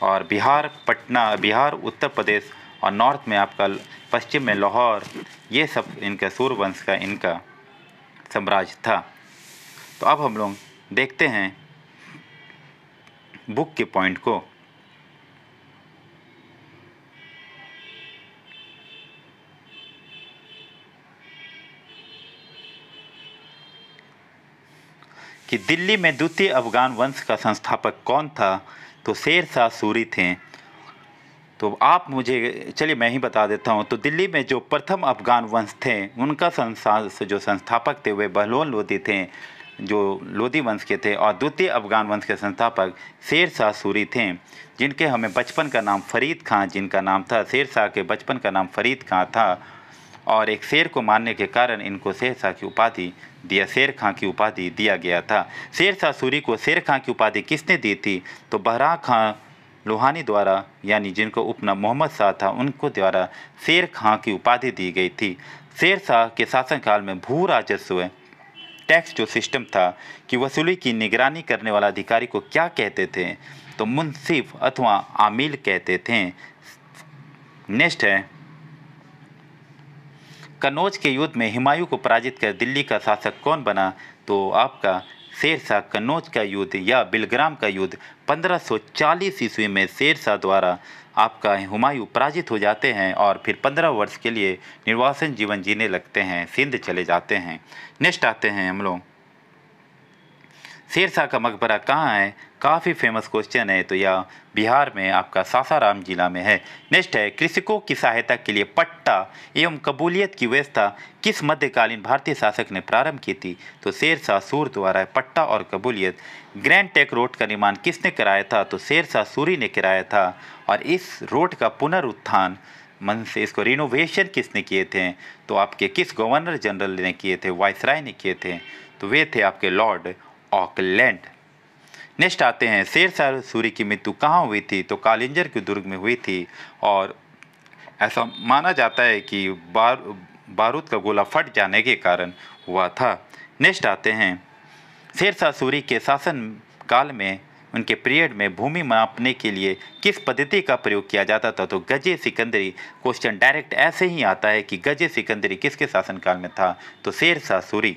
और बिहार पटना बिहार उत्तर प्रदेश और नॉर्थ में आपका पश्चिम में लाहौर ये सब इनका सूर्यवंश का इनका साम्राज्य था तो अब हम लोग देखते हैं बुक के पॉइंट को कि दिल्ली में द्वितीय अफगान वंश का संस्थापक कौन था तो शेर शाह सूरी थे तो आप मुझे चलिए मैं ही बता देता हूँ तो दिल्ली में जो प्रथम अफगान वंश थे उनका संस्था जो संस्थापक थे वे बहलोन लोधी थे जो लोधी वंश के थे और द्वितीय अफगान वंश के संस्थापक शेर शाह सूरी थे जिनके हमें बचपन का नाम फरीद खां जिनका नाम था शेर शाह के बचपन का नाम फरीद खां था और एक शेर को मानने के कारण इनको शेर शाह की उपाधि दिया शेर खां की उपाधि दिया गया था शेर शाह सूरी को शेर खां की उपाधि किसने दी थी तो बहरा खां लोहानी द्वारा यानी जिनको उपनाम मोहम्मद शाह था उनको द्वारा शेर खां की उपाधि दी गई थी शेर शाह के शासनकाल में भू राजस्व टैक्स जो सिस्टम था कि वसूली की निगरानी करने वाला अधिकारी को क्या कहते थे तो मुनसिफ अथवा आमिल कहते थे नेक्स्ट है कन्नौज के युद्ध में हुमायूं को पराजित कर दिल्ली का शासक कौन बना तो आपका शेरशाह कन्नौज का युद्ध या बिलग्राम का युद्ध 1540 ईस्वी में शेरशाह द्वारा आपका हुमायूं पराजित हो जाते हैं और फिर 15 वर्ष के लिए निर्वासन जीवन जीने लगते हैं सिंध चले जाते हैं नेक्स्ट आते हैं हम लोग शेरशाह का मकबरा कहाँ है काफ़ी फेमस क्वेश्चन है तो यह बिहार में आपका सासाराम जिला में है नेक्स्ट है कृषकों की सहायता के लिए पट्टा एवं कबूलियत की व्यवस्था किस मध्यकालीन भारतीय शासक ने प्रारंभ की थी तो शेर शाह सूर द्वारा पट्टा और कबूलियत ग्रैंड टेक रोड का निर्माण किसने कराया था तो शेर शाह सूरी ने कराया था और इस रोड का पुनरुत्थान मन से इसको रिनोवेशन किसने किए थे तो आपके किस गवर्नर जनरल ने किए थे वाइसराय ने किए थे तो वे थे आपके लॉर्ड ऑकलैंड नेक्स्ट आते हैं शेर शाह सूरी की मृत्यु कहाँ हुई थी तो कालिंजर के दुर्ग में हुई थी और ऐसा माना जाता है कि बार बारूद का गोला फट जाने के कारण हुआ था नेक्स्ट आते हैं शेर शाह सूरी के शासन काल में उनके पीरियड में भूमि मापने के लिए किस पद्धति का प्रयोग किया जाता था तो गजे सिकंदरी क्वेश्चन डायरेक्ट ऐसे ही आता है कि गजे सिकंदरी किसके शासनकाल में था तो शेर शाह सूरी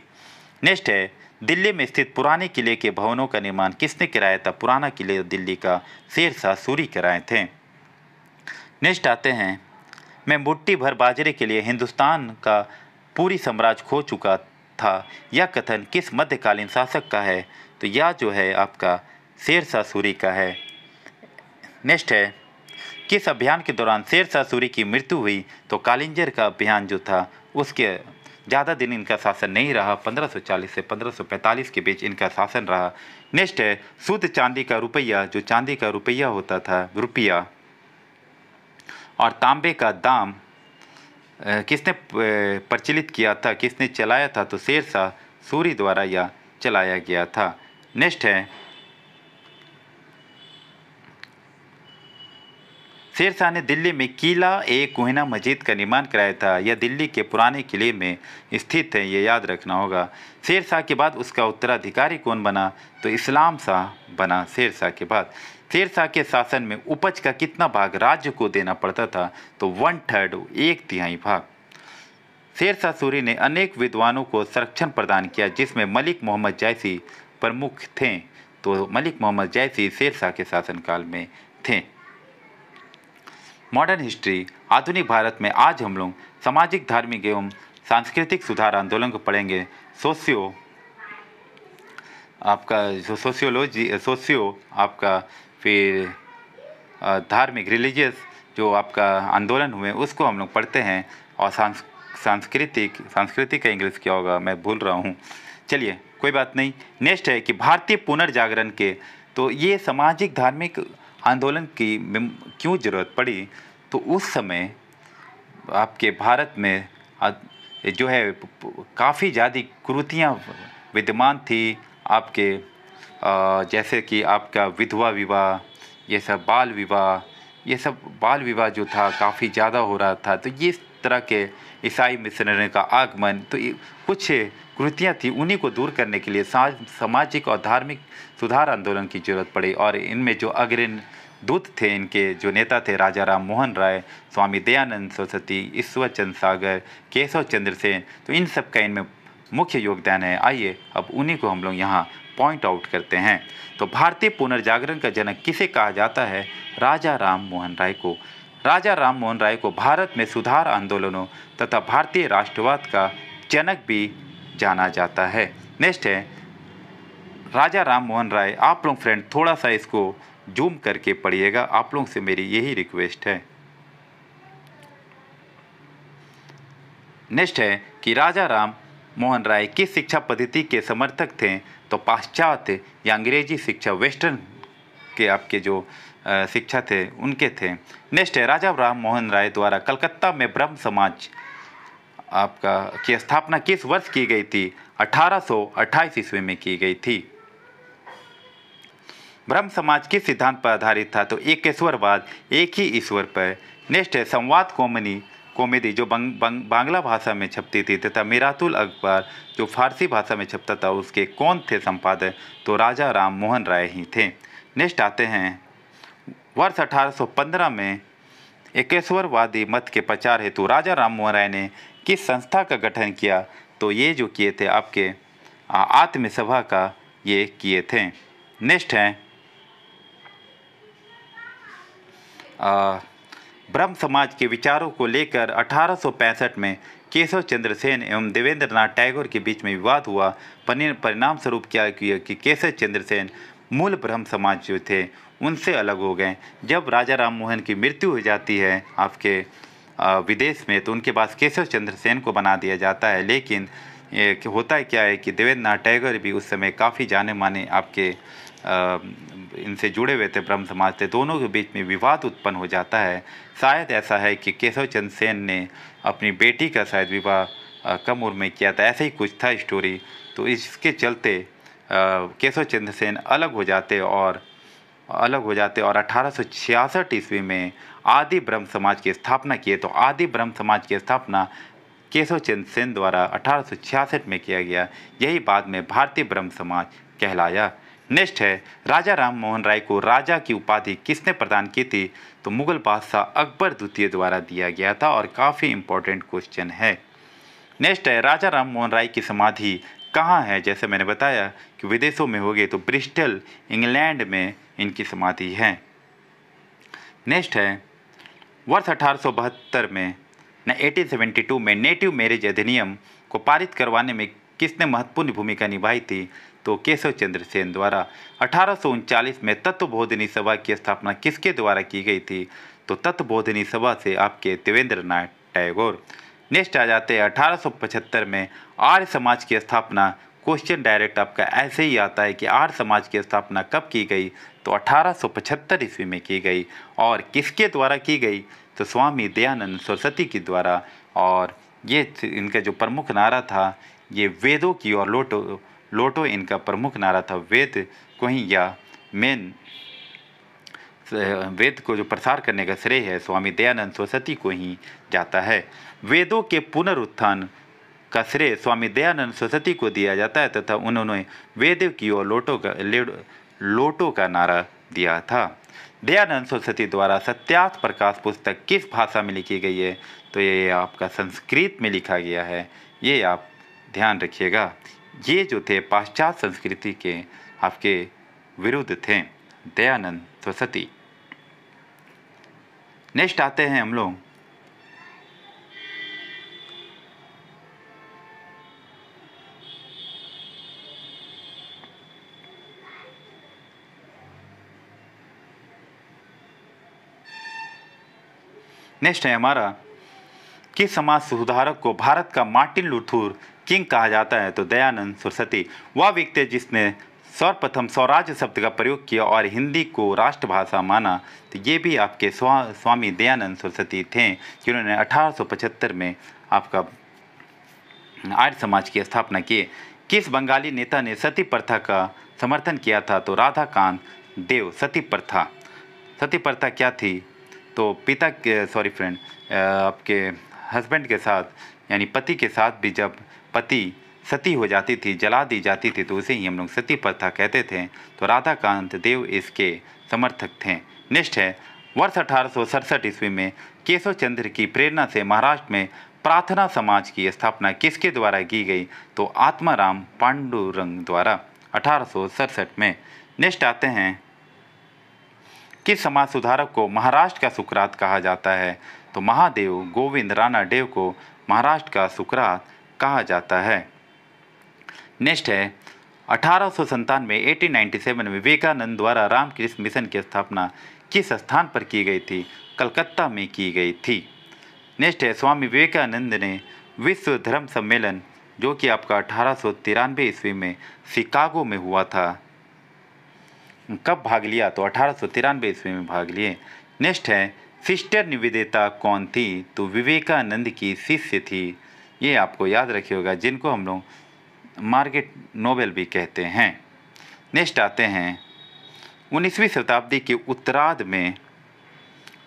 नेक्स्ट है दिल्ली में स्थित पुराने किले के भवनों का निर्माण किसने कराया था पुराना किले दिल्ली का शेर शाह सूरी कराए थे नेक्स्ट आते हैं मैं मुट्ठी भर बाजरे के लिए हिंदुस्तान का पूरी साम्राज्य खो चुका था यह कथन किस मध्यकालीन शासक का है तो यह जो है आपका शेर शाह सूरी का है नेक्स्ट है किस अभियान के दौरान शेर शाह सूरी की मृत्यु हुई तो कालिंजर का अभियान जो था उसके ज़्यादा दिन इनका शासन नहीं रहा 1540 से 1545 के बीच इनका शासन रहा नेक्स्ट है शुद्ध चांदी का रुपया जो चांदी का रुपया होता था रुपया और तांबे का दाम किसने प्रचलित किया था किसने चलाया था तो शेरशाह सूरी द्वारा यह चलाया गया था नेक्स्ट है शेर शाह ने दिल्ली में किला ए कोहिना मस्जिद का निर्माण कराया था यह दिल्ली के पुराने किले में स्थित है ये याद रखना होगा शेर शाह के बाद उसका उत्तराधिकारी कौन बना तो इस्लाम शाह बना शेर शाह के बाद शेर शाह के शासन में उपज का कितना भाग राज्य को देना पड़ता था तो वन थर्ड एक तिहाई भाग शेर शाह सूरी ने अनेक विद्वानों को संरक्षण प्रदान किया जिसमें मलिक मोहम्मद जैसी प्रमुख थे तो मलिक मोहम्मद जैसी शेर शाह के शासनकाल में थे मॉडर्न हिस्ट्री आधुनिक भारत में आज हम लोग सामाजिक धार्मिक एवं सांस्कृतिक सुधार आंदोलन को पढ़ेंगे सोशियो आपका जो सोशियोलॉजी सोशियो आपका फिर धार्मिक रिलीजियस जो आपका आंदोलन हुए उसको हम लोग पढ़ते हैं और सांस सांस्कृतिक सांस्कृतिक का इंग्लिश क्या होगा मैं भूल रहा हूँ चलिए कोई बात नहीं नेक्स्ट है कि भारतीय पुनर्जागरण के तो ये सामाजिक धार्मिक आंदोलन की क्यों ज़रूरत पड़ी तो उस समय आपके भारत में जो है काफ़ी ज़्यादा कुरुतियाँ विद्यमान थी आपके जैसे कि आपका विधवा विवाह ये सब बाल विवाह ये सब बाल विवाह जो था काफ़ी ज़्यादा हो रहा था तो ये तरह के ईसाई मिशनरी का आगमन तो कुछ कुरीतियाँ थी उन्हीं को दूर करने के लिए सामाजिक और धार्मिक सुधार आंदोलन की जरूरत पड़ी और इनमें जो अग्रिण दूत थे इनके जो नेता थे राजा राम मोहन राय स्वामी दयानंद सरस्वती ईश्वर चंद सागर केशव चंद्र सेन तो इन सब का इनमें मुख्य योगदान है आइए अब उन्हीं को हम लोग यहाँ पॉइंट आउट करते हैं तो भारतीय पुनर्जागरण का जनक किसे कहा जाता है राजा राम मोहन राय को राजा राम मोहन राय को भारत में सुधार आंदोलनों तथा भारतीय राष्ट्रवाद का जनक भी जाना जाता है नेक्स्ट है राजा राम मोहन राय आप लोग फ्रेंड थोड़ा सा इसको जूम करके पढ़िएगा आप लोग से मेरी यही रिक्वेस्ट है नेक्स्ट है कि राजा राम मोहन राय किस शिक्षा पद्धति के समर्थक थे तो पाश्चात्य या अंग्रेजी शिक्षा वेस्टर्न के आपके जो शिक्षा थे उनके थे नेक्स्ट है राजा राम मोहन राय द्वारा कलकत्ता में ब्रह्म समाज आपका की स्थापना किस वर्ष की गई थी 1828 ईस्वी में की गई थी ब्रह्म समाज किस सिद्धांत पर आधारित था तो एकेश्वरवाद एक ही ईश्वर पर नेक्स्ट है संवाद कॉमनी कॉमेडी जो बंग, बंग, बांग्ला भाषा में छपती थी तथा मीरातुल अकबर जो फारसी भाषा में छपता था उसके कौन थे संपादक तो राजा राम मोहन राय ही थे नेक्स्ट आते हैं वर्ष 1815 में एकेश्वरवादी मत के प्रचार हेतु राजा राम मोहन राय ने किस संस्था का गठन किया तो ये जो किए थे आपके आत्मसभा का ये किए थे नेक्स्ट हैं ब्रह्म समाज के विचारों को लेकर अठारह में केशव चंद्र सेन एवं देवेंद्र नाथ टैगोर के बीच में विवाद हुआ परिणाम स्वरूप क्या किया कि केशव चंद्र सेन मूल ब्रह्म समाज जो थे उनसे अलग हो गए जब राजा राम मोहन की मृत्यु हो जाती है आपके विदेश में तो उनके पास केशव चंद्र सेन को बना दिया जाता है लेकिन होता है क्या है कि देवेंद्र नाथ टैगोर भी उस समय काफ़ी जाने माने आपके इनसे जुड़े हुए थे ब्रह्म समाज से दोनों के बीच में विवाद उत्पन्न हो जाता है शायद ऐसा है कि केशव चंद्र सेन ने अपनी बेटी का शायद विवाह कम उम्र में किया था ऐसा ही कुछ था स्टोरी तो इसके चलते केशव चंद्र सेन अलग हो जाते और अलग हो जाते और अठारह ईस्वी में आदि ब्रह्म समाज की स्थापना की है तो आदि ब्रह्म समाज की स्थापना केशव चंद सेन द्वारा अठारह में किया गया यही बाद में भारतीय ब्रह्म समाज कहलाया नेक्स्ट है राजा राम मोहन राय को राजा की उपाधि किसने प्रदान की थी तो मुगल बादशाह अकबर द्वितीय द्वारा दिया गया था और काफ़ी इंपॉर्टेंट क्वेश्चन है नेक्स्ट है राजा राम मोहन राय की समाधि कहाँ है जैसे मैंने बताया कि विदेशों में होगी तो ब्रिस्टल इंग्लैंड में इनकी समाधि है नेक्स्ट है वर्ष अठारह में न एटीन में नेटिव मैरिज अधिनियम को पारित करवाने में किसने महत्वपूर्ण भूमिका निभाई थी तो केशव चंद्र सेन द्वारा अठारह में तत्व बोधिनी सभा की स्थापना किसके द्वारा की गई थी तो तत्व बोधिनी सभा से आपके देवेंद्र नाथ टैगोर नेक्स्ट आ जाते हैं 1875 में आर्य समाज की स्थापना क्वेश्चन डायरेक्ट आपका ऐसे ही आता है कि आर्य समाज की स्थापना कब की गई तो 1875 ईस्वी में की गई और किसके द्वारा की गई तो स्वामी दयानंद सरस्वती के द्वारा और ये इनका जो प्रमुख नारा था ये वेदों की और लोटो लोटो इनका प्रमुख नारा था वेद को ही या मेन वेद को जो प्रसार करने का श्रेय है स्वामी दयानंद सरस्वती को ही जाता है वेदों के पुनरुत्थान का श्रेय स्वामी दयानंद सरस्वती को दिया जाता है तथा उन्होंने वेद की ओर लोटो का लोटो का नारा दिया था दयानंद सरस्वती द्वारा सत्यार्थ प्रकाश पुस्तक किस भाषा में लिखी गई है तो ये आपका संस्कृत में लिखा गया है ये आप ध्यान रखिएगा ये जो थे पाश्चात्य संस्कृति के आपके विरुद्ध थे दयानंद सरस्वती नेक्स्ट आते हैं हम लोग नेक्स्ट है हमारा किस समाज सुधारक को भारत का मार्टिन लुथुर किंग कहा जाता है तो दयानंद सरस्वती वह व्यक्ति जिसने सर्वप्रथम स्वराज्य शब्द का प्रयोग किया और हिंदी को राष्ट्रभाषा माना तो ये भी आपके स्वा स्वामी दयानंद सरस्वती थे जिन्होंने 1875 में आपका आर्य समाज की स्थापना किए किस बंगाली नेता ने सती प्रथा का समर्थन किया था तो राधाकांत देव सती प्रथा सती प्रथा क्या थी तो पिता के सॉरी फ्रेंड आपके हस्बैंड के साथ यानी पति के साथ भी जब पति सती हो जाती थी जला दी जाती थी तो उसे ही हम लोग सती प्रथा कहते थे तो राधाकांत देव इसके समर्थक थे नेक्स्ट है वर्ष अठारह ईस्वी में केशव चंद्र की प्रेरणा से महाराष्ट्र में प्रार्थना समाज की स्थापना किसके द्वारा की गई तो आत्माराम पांडुरंग द्वारा अठारह में नेक्स्ट आते हैं किस समाज सुधारक को महाराष्ट्र का सुकरात कहा जाता है तो महादेव गोविंद राणा देव को महाराष्ट्र का सुकरात कहा जाता है नेक्स्ट है अठारह सौ संतानवे में विवेकानंद द्वारा रामकृष्ण मिशन की स्थापना किस स्थान पर की गई थी कलकत्ता में की गई थी नेक्स्ट है स्वामी विवेकानंद ने विश्व धर्म सम्मेलन जो कि आपका अठारह सौ तिरानवे ईस्वी में शिकागो में हुआ था कब भाग लिया तो अठारह सौ तिरानवे ईस्वी में भाग लिए नेक्स्ट है सिस्टर निवेदिता कौन थी तो विवेकानंद की शिष्य थी ये आपको याद रखे होगा जिनको हम लोग मार्केट नोबेल भी कहते हैं नेक्स्ट आते हैं उन्नीसवीं शताब्दी के उत्तराध में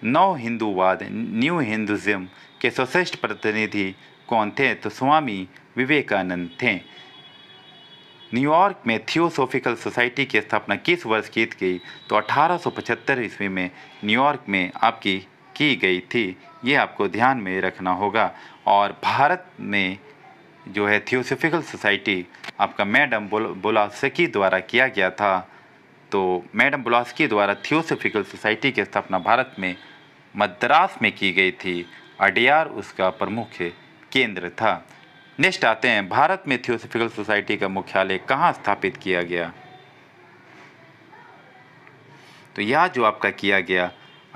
नव हिंदूवाद न्यू हिंदुज़म के सर्वश्रेष्ठ प्रतिनिधि कौन थे तो स्वामी विवेकानंद थे न्यूयॉर्क में थियोसोफिकल सोसाइटी की स्थापना किस वर्ष की गई तो 1875 ईस्वी में न्यूयॉर्क में आपकी की गई थी ये आपको ध्यान में रखना होगा और भारत में जो है थियोसोफिकल सोसाइटी आपका मैडम बोलास्की द्वारा किया गया था तो मैडम बोलास्की द्वारा थियोसोफिकल सोसाइटी की स्थापना भारत में मद्रास में की गई थी अडियार उसका प्रमुख केंद्र था नेक्स्ट आते हैं भारत में थियोसफिकल सोसाइटी का मुख्यालय कहाँ स्थापित किया गया तो यह जो आपका किया गया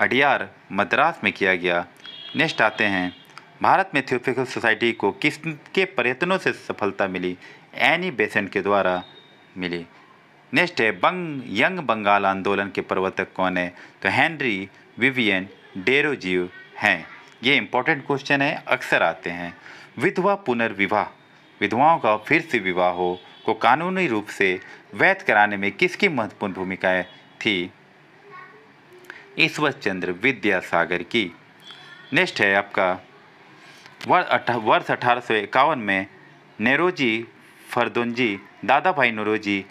अडियार मद्रास में किया गया नेक्स्ट आते हैं भारत में थियोसफिकल सोसाइटी को किस के प्रयत्नों से सफलता मिली एनी बेसेंट के द्वारा मिली नेक्स्ट है बंग यंग बंगाल आंदोलन के प्रवर्तक कौन है तो हेनरी विवियन डेरोजीव हैं ये इंपॉर्टेंट क्वेश्चन है अक्सर आते हैं विधवा पुनर्विवाह विधवाओं का फिर से विवाह हो को कानूनी रूप से वैध कराने में किसकी महत्वपूर्ण भूमिकाएं थी ईश्वर चंद्र विद्यासागर की नेक्स्ट है आपका वर्ष अठारह सौ इक्यावन में नेरोजी Furdunji Dadabhai Naoroji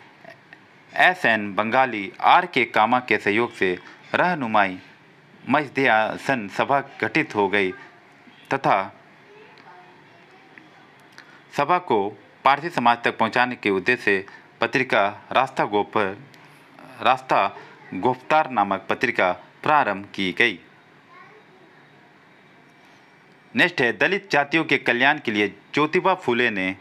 S N बंगाली आर के कामा के सहयोग से रहनुमाई मजदियासन सभा गठित हो गई तथा सभा को पारसी समाज तक पहुंचाने के उद्देश्य से पत्रिका रास्ता गोप रास्ता गोफ्तार नामक पत्रिका प्रारंभ की गई नेक्स्ट है दलित जातियों के कल्याण के लिए ज्योतिबा फूले ने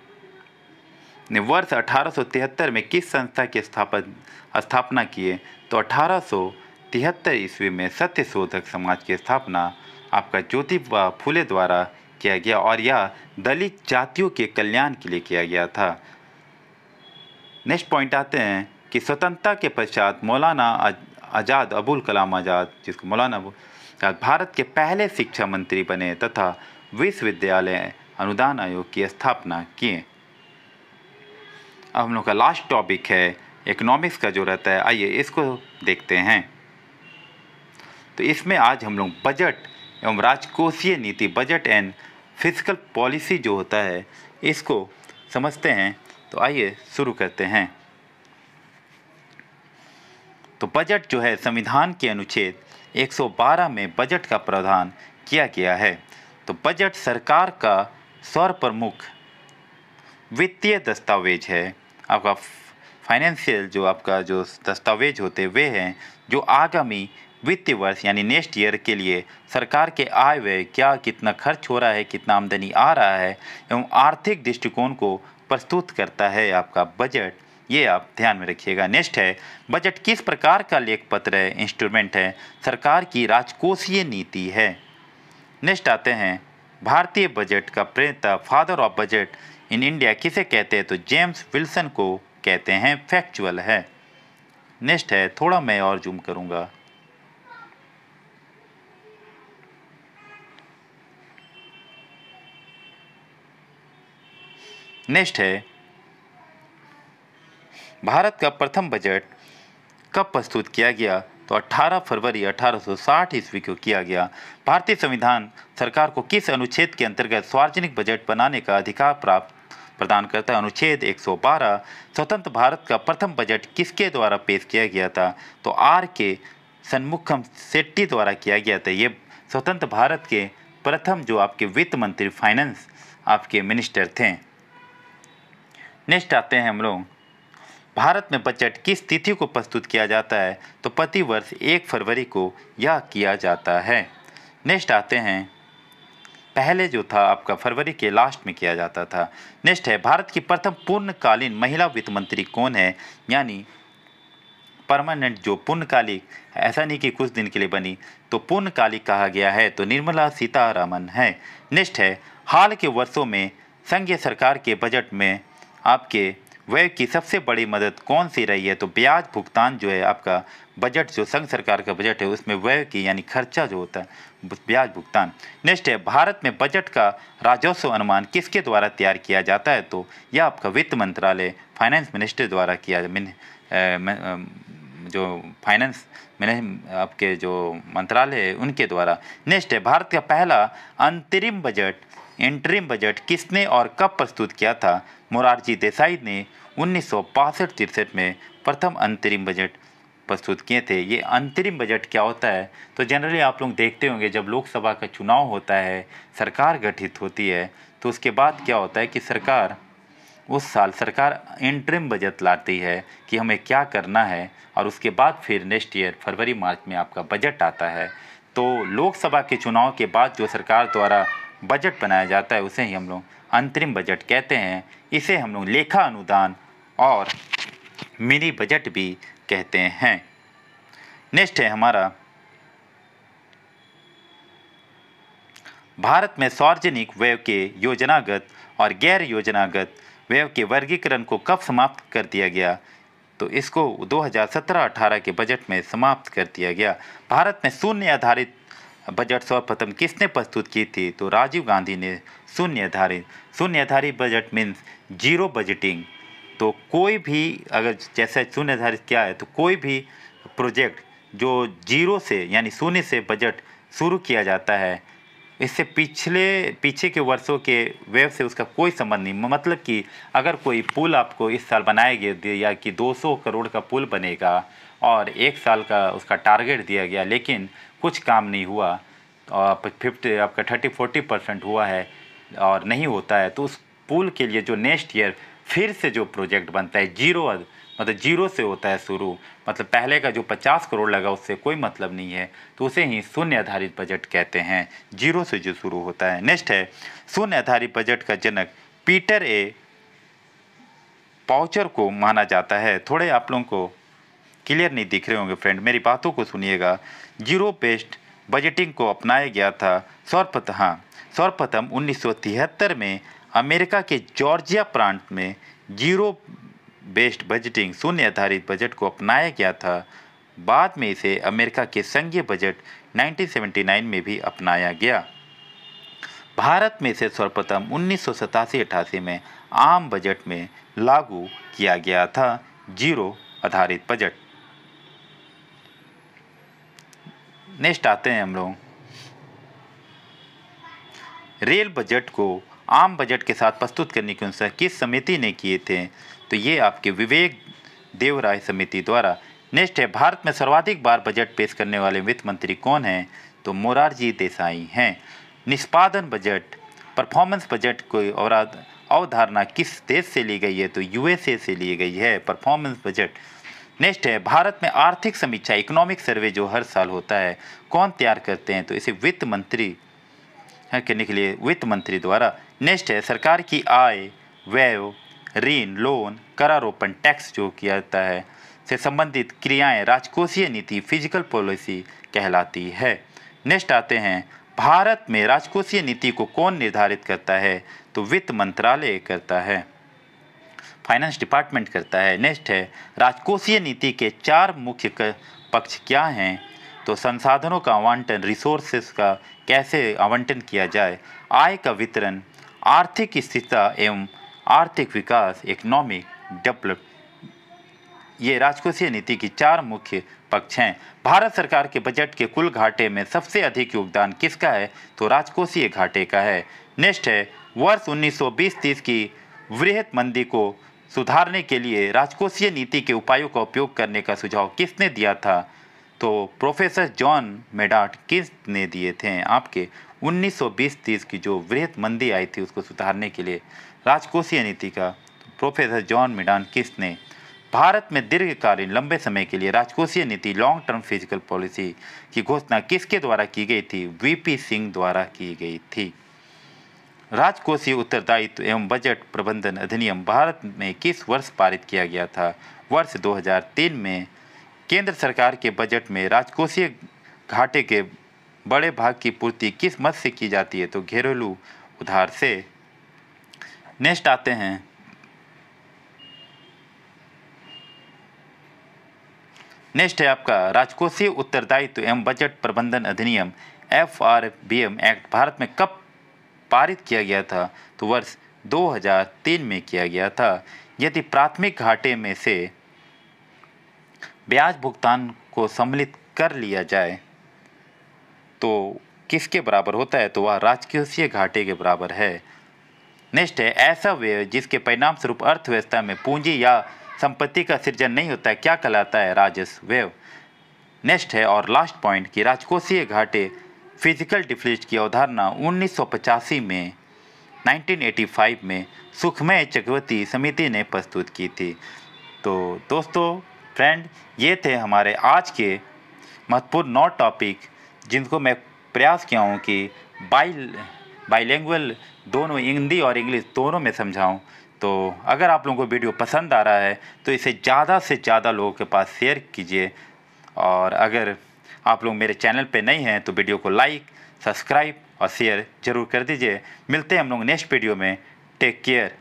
वर्ष 1873 में किस संस्था की स्थापन स्थापना किए तो अठारह ईस्वी में सत्य शोधक समाज की स्थापना आपका ज्योतिबा फूले द्वारा किया गया और यह दलित जातियों के कल्याण के लिए किया गया था नेक्स्ट पॉइंट आते हैं कि स्वतंत्रता के पश्चात मौलाना आज़ाद अबुल कलाम आज़ाद जिसको मौलाना आज़ाद भारत के पहले शिक्षा मंत्री बने तथा विश्वविद्यालय अनुदान आयोग की स्थापना किए अब हम लोग का लास्ट टॉपिक है इकोनॉमिक्स का जो रहता है आइए इसको देखते हैं तो इसमें आज हम लोग बजट एवं राजकोषीय नीति बजट एंड फिजिकल पॉलिसी जो होता है इसको समझते हैं तो आइए शुरू करते हैं तो बजट जो है संविधान के अनुच्छेद 112 में बजट का प्रावधान किया गया है तो बजट सरकार का स्वर प्रमुख वित्तीय दस्तावेज है आपका फाइनेंशियल जो आपका जो दस्तावेज होते वे हैं जो आगामी वित्तीय वर्ष यानी नेक्स्ट ईयर के लिए सरकार के आय व्यय क्या कितना खर्च हो रहा है कितना आमदनी आ रहा है एवं आर्थिक दृष्टिकोण को प्रस्तुत करता है आपका बजट ये आप ध्यान में रखिएगा नेक्स्ट है बजट किस प्रकार का लेख पत्र है इंस्ट्रूमेंट है सरकार की राजकोषीय नीति है नेक्स्ट आते हैं भारतीय बजट का प्रेता father of budget in India किसे कहते हैं तो जेम्स विल्सन को कहते हैं फैक्चुअल है नेक्स्ट है थोड़ा मैं और जूम करूँगा नेक्स्ट है भारत का प्रथम बजट कब प्रस्तुत किया गया तो 18 फरवरी 1860 ईस्वी को किया गया भारतीय संविधान सरकार को किस अनुच्छेद के अंतर्गत सार्वजनिक बजट बनाने का अधिकार प्राप्त प्रदान करता है अनुच्छेद 112 स्वतंत्र भारत का प्रथम बजट किसके द्वारा पेश किया गया था तो आर के सन्मुखम सेट्टी द्वारा किया गया था ये स्वतंत्र भारत के प्रथम जो आपके वित्त मंत्री फाइनेंस आपके मिनिस्टर थे नेक्स्ट आते हैं हम लोग भारत में बजट किस तिथि को प्रस्तुत किया जाता है तो प्रति वर्ष एक फरवरी को यह किया जाता है नेक्स्ट आते हैं पहले जो था आपका फरवरी के लास्ट में किया जाता था नेक्स्ट है भारत की प्रथम पूर्णकालीन महिला वित्त मंत्री कौन है यानी परमानेंट जो पूर्णकालिक ऐसा नहीं कि कुछ दिन के लिए बनी तो पूर्णकालिक कहा गया है तो निर्मला सीतारामन है नेक्स्ट है हाल के वर्षों में संघीय सरकार के बजट में आपके व्यय की सबसे बड़ी मदद कौन सी रही है तो ब्याज भुगतान जो है आपका बजट जो संघ सरकार का बजट है उसमें व्यय की यानी खर्चा जो होता है ब्याज भुगतान नेक्स्ट है भारत में बजट का राजस्व अनुमान किसके द्वारा तैयार किया जाता है तो यह आपका वित्त मंत्रालय फाइनेंस मिनिस्टर द्वारा किया मिन, जो फाइनेंस मैंने आपके जो मंत्रालय है उनके द्वारा नेक्स्ट है भारत का पहला अंतरिम बजट इंटरिम बजट किसने और कब प्रस्तुत किया था मोरारजी देसाई ने उन्नीस सौ तिरसठ में प्रथम अंतरिम बजट प्रस्तुत किए थे ये अंतरिम बजट क्या होता है तो जनरली आप लोग देखते होंगे जब लोकसभा का चुनाव होता है सरकार गठित होती है तो उसके बाद क्या होता है कि सरकार उस साल सरकार इंटरिम बजट लाती है कि हमें क्या करना है और उसके बाद फिर नेक्स्ट ईयर फरवरी मार्च में आपका बजट आता है तो लोकसभा के चुनाव के बाद जो सरकार द्वारा बजट बनाया जाता है उसे ही हम लोग अंतरिम बजट कहते हैं इसे हम लोग लेखा अनुदान और मिनी बजट भी कहते हैं नेक्स्ट है हमारा भारत में सार्वजनिक व्यय के योजनागत और गैर योजनागत व्यय के वर्गीकरण को कब समाप्त कर दिया गया तो इसको 2017-18 के बजट में समाप्त कर दिया गया भारत में शून्य आधारित बजट सर्वप्रथम किसने प्रस्तुत की थी तो राजीव गांधी ने शून्य आधारित शून्य आधारित बजट मीन्स जीरो बजटिंग तो कोई भी अगर जैसे शून्य आधारित क्या है तो कोई भी प्रोजेक्ट जो जीरो से यानी शून्य से बजट शुरू किया जाता है इससे पिछले पीछे के वर्षों के वेव से उसका कोई संबंध नहीं मतलब कि अगर कोई पुल आपको इस साल बनाया गया या कि 200 करोड़ का पुल बनेगा और एक साल का उसका टारगेट दिया गया लेकिन कुछ काम नहीं हुआ और फिफ्टी आपका थर्टी फोर्टी परसेंट हुआ है और नहीं होता है तो उस पुल के लिए जो नेक्स्ट ईयर फिर से जो प्रोजेक्ट बनता है जीरो मतलब जीरो से होता है शुरू मतलब पहले का जो पचास करोड़ लगा उससे कोई मतलब नहीं है तो उसे ही शून्य आधारित बजट कहते हैं जीरो से जो शुरू होता है नेक्स्ट है शून्य आधारित बजट का जनक पीटर ए पाउचर को माना जाता है थोड़े आप लोगों को क्लियर नहीं दिख रहे होंगे फ्रेंड मेरी बातों को सुनिएगा जीरो पेस्ट बजटिंग को अपनाया गया था सर्वप्रतः सर्वप्रथम उन्नीस में अमेरिका के जॉर्जिया प्रांत में जीरो बेस्ड बजटिंग शून्य आधारित बजट को अपनाया गया था बाद में इसे अमेरिका के संघीय बजट 1979 में भी अपनाया गया भारत में इसे सर्वप्रथम उन्नीस सौ में आम बजट में लागू किया गया था जीरो आधारित बजट नेक्स्ट आते हैं हम लोग रेल बजट को आम बजट के साथ प्रस्तुत करने के अनुसार किस समिति ने किए थे तो ये आपके विवेक देवराय समिति द्वारा नेक्स्ट है भारत में सर्वाधिक बार बजट पेश करने वाले वित्त मंत्री कौन हैं तो मोरारजी देसाई हैं निष्पादन बजट परफॉर्मेंस बजट को अवधारणा किस देश से ली गई है तो यूएसए से ली गई है परफॉर्मेंस बजट नेक्स्ट है भारत में आर्थिक समीक्षा इकोनॉमिक सर्वे जो हर साल होता है कौन तैयार करते हैं तो इसे वित्त मंत्री करने के लिए वित्त मंत्री द्वारा नेक्स्ट है सरकार की आय व्यय ऋण लोन करारोपण टैक्स जो किया जाता है से संबंधित क्रियाएं राजकोषीय नीति फिजिकल पॉलिसी कहलाती है नेक्स्ट आते हैं भारत में राजकोषीय नीति को कौन निर्धारित करता है तो वित्त मंत्रालय करता है फाइनेंस डिपार्टमेंट करता है नेक्स्ट है राजकोषीय नीति के चार मुख्य पक्ष क्या हैं तो संसाधनों का आवंटन रिसोर्सेस का कैसे आवंटन किया जाए आय का वितरण आर्थिक स्थिरता एवं आर्थिक विकास इकोनॉमिक डेवलप ये राजकोषीय नीति की चार मुख्य पक्ष हैं भारत सरकार के बजट के कुल घाटे में सबसे अधिक योगदान किसका है तो राजकोषीय घाटे का है नेक्स्ट है वर्ष 1920-30 की वृहत मंदी को सुधारने के लिए राजकोषीय नीति के उपायों का उपयोग करने का सुझाव किसने दिया था तो प्रोफेसर जॉन मेडाट किस ने दिए थे आपके 1920-30 की जो वृहत मंदी आई थी उसको सुधारने के लिए राजकोषीय नीति का प्रोफेसर जॉन मेडान किस ने भारत में दीर्घकालीन लंबे समय के लिए राजकोषीय नीति लॉन्ग टर्म फिजिकल पॉलिसी की घोषणा किसके द्वारा की गई थी वीपी सिंह द्वारा की गई थी राजकोषीय उत्तरदायित्व एवं बजट प्रबंधन अधिनियम भारत में किस वर्ष पारित किया गया था वर्ष 2003 में केंद्र सरकार के बजट में राजकोषीय घाटे के बड़े भाग की पूर्ति किस मत से की जाती है तो घरेलू उधार से नेक्स्ट आते हैं नेक्स्ट है आपका राजकोषीय उत्तरदायित्व एवं बजट प्रबंधन अधिनियम F R B M act भारत में कब पारित किया गया था तो वर्ष 2003 में किया गया था यदि प्राथमिक घाटे में से ब्याज भुगतान को सम्मिलित कर लिया जाए तो किसके बराबर होता है तो वह राजकोषीय घाटे के बराबर है नेक्स्ट है ऐसा व्यय जिसके परिणाम स्वरूप अर्थव्यवस्था में पूंजी या संपत्ति का सृजन नहीं होता है क्या कहलाता है राजस्व व्यय नेक्स्ट है और लास्ट पॉइंट कि राजकोषीय घाटे फिजिकल डिफिलिट की अवधारणा उन्नीस में 1985 में सुखमय चक्रवर्ती समिति ने प्रस्तुत की थी तो दोस्तों फ्रेंड ये थे हमारे आज के महत्वपूर्ण नौ टॉपिक जिनको मैं प्रयास किया हूँ कि बाई बाईलैंग्वल दोनों हिंदी और इंग्लिश दोनों में समझाऊँ तो अगर आप लोगों को वीडियो पसंद आ रहा है तो इसे ज़्यादा से ज़्यादा लोगों के पास शेयर कीजिए और अगर आप लोग मेरे चैनल पे नए हैं तो वीडियो को लाइक सब्सक्राइब और शेयर जरूर कर दीजिए मिलते हैं हम लोग नेक्स्ट वीडियो में टेक केयर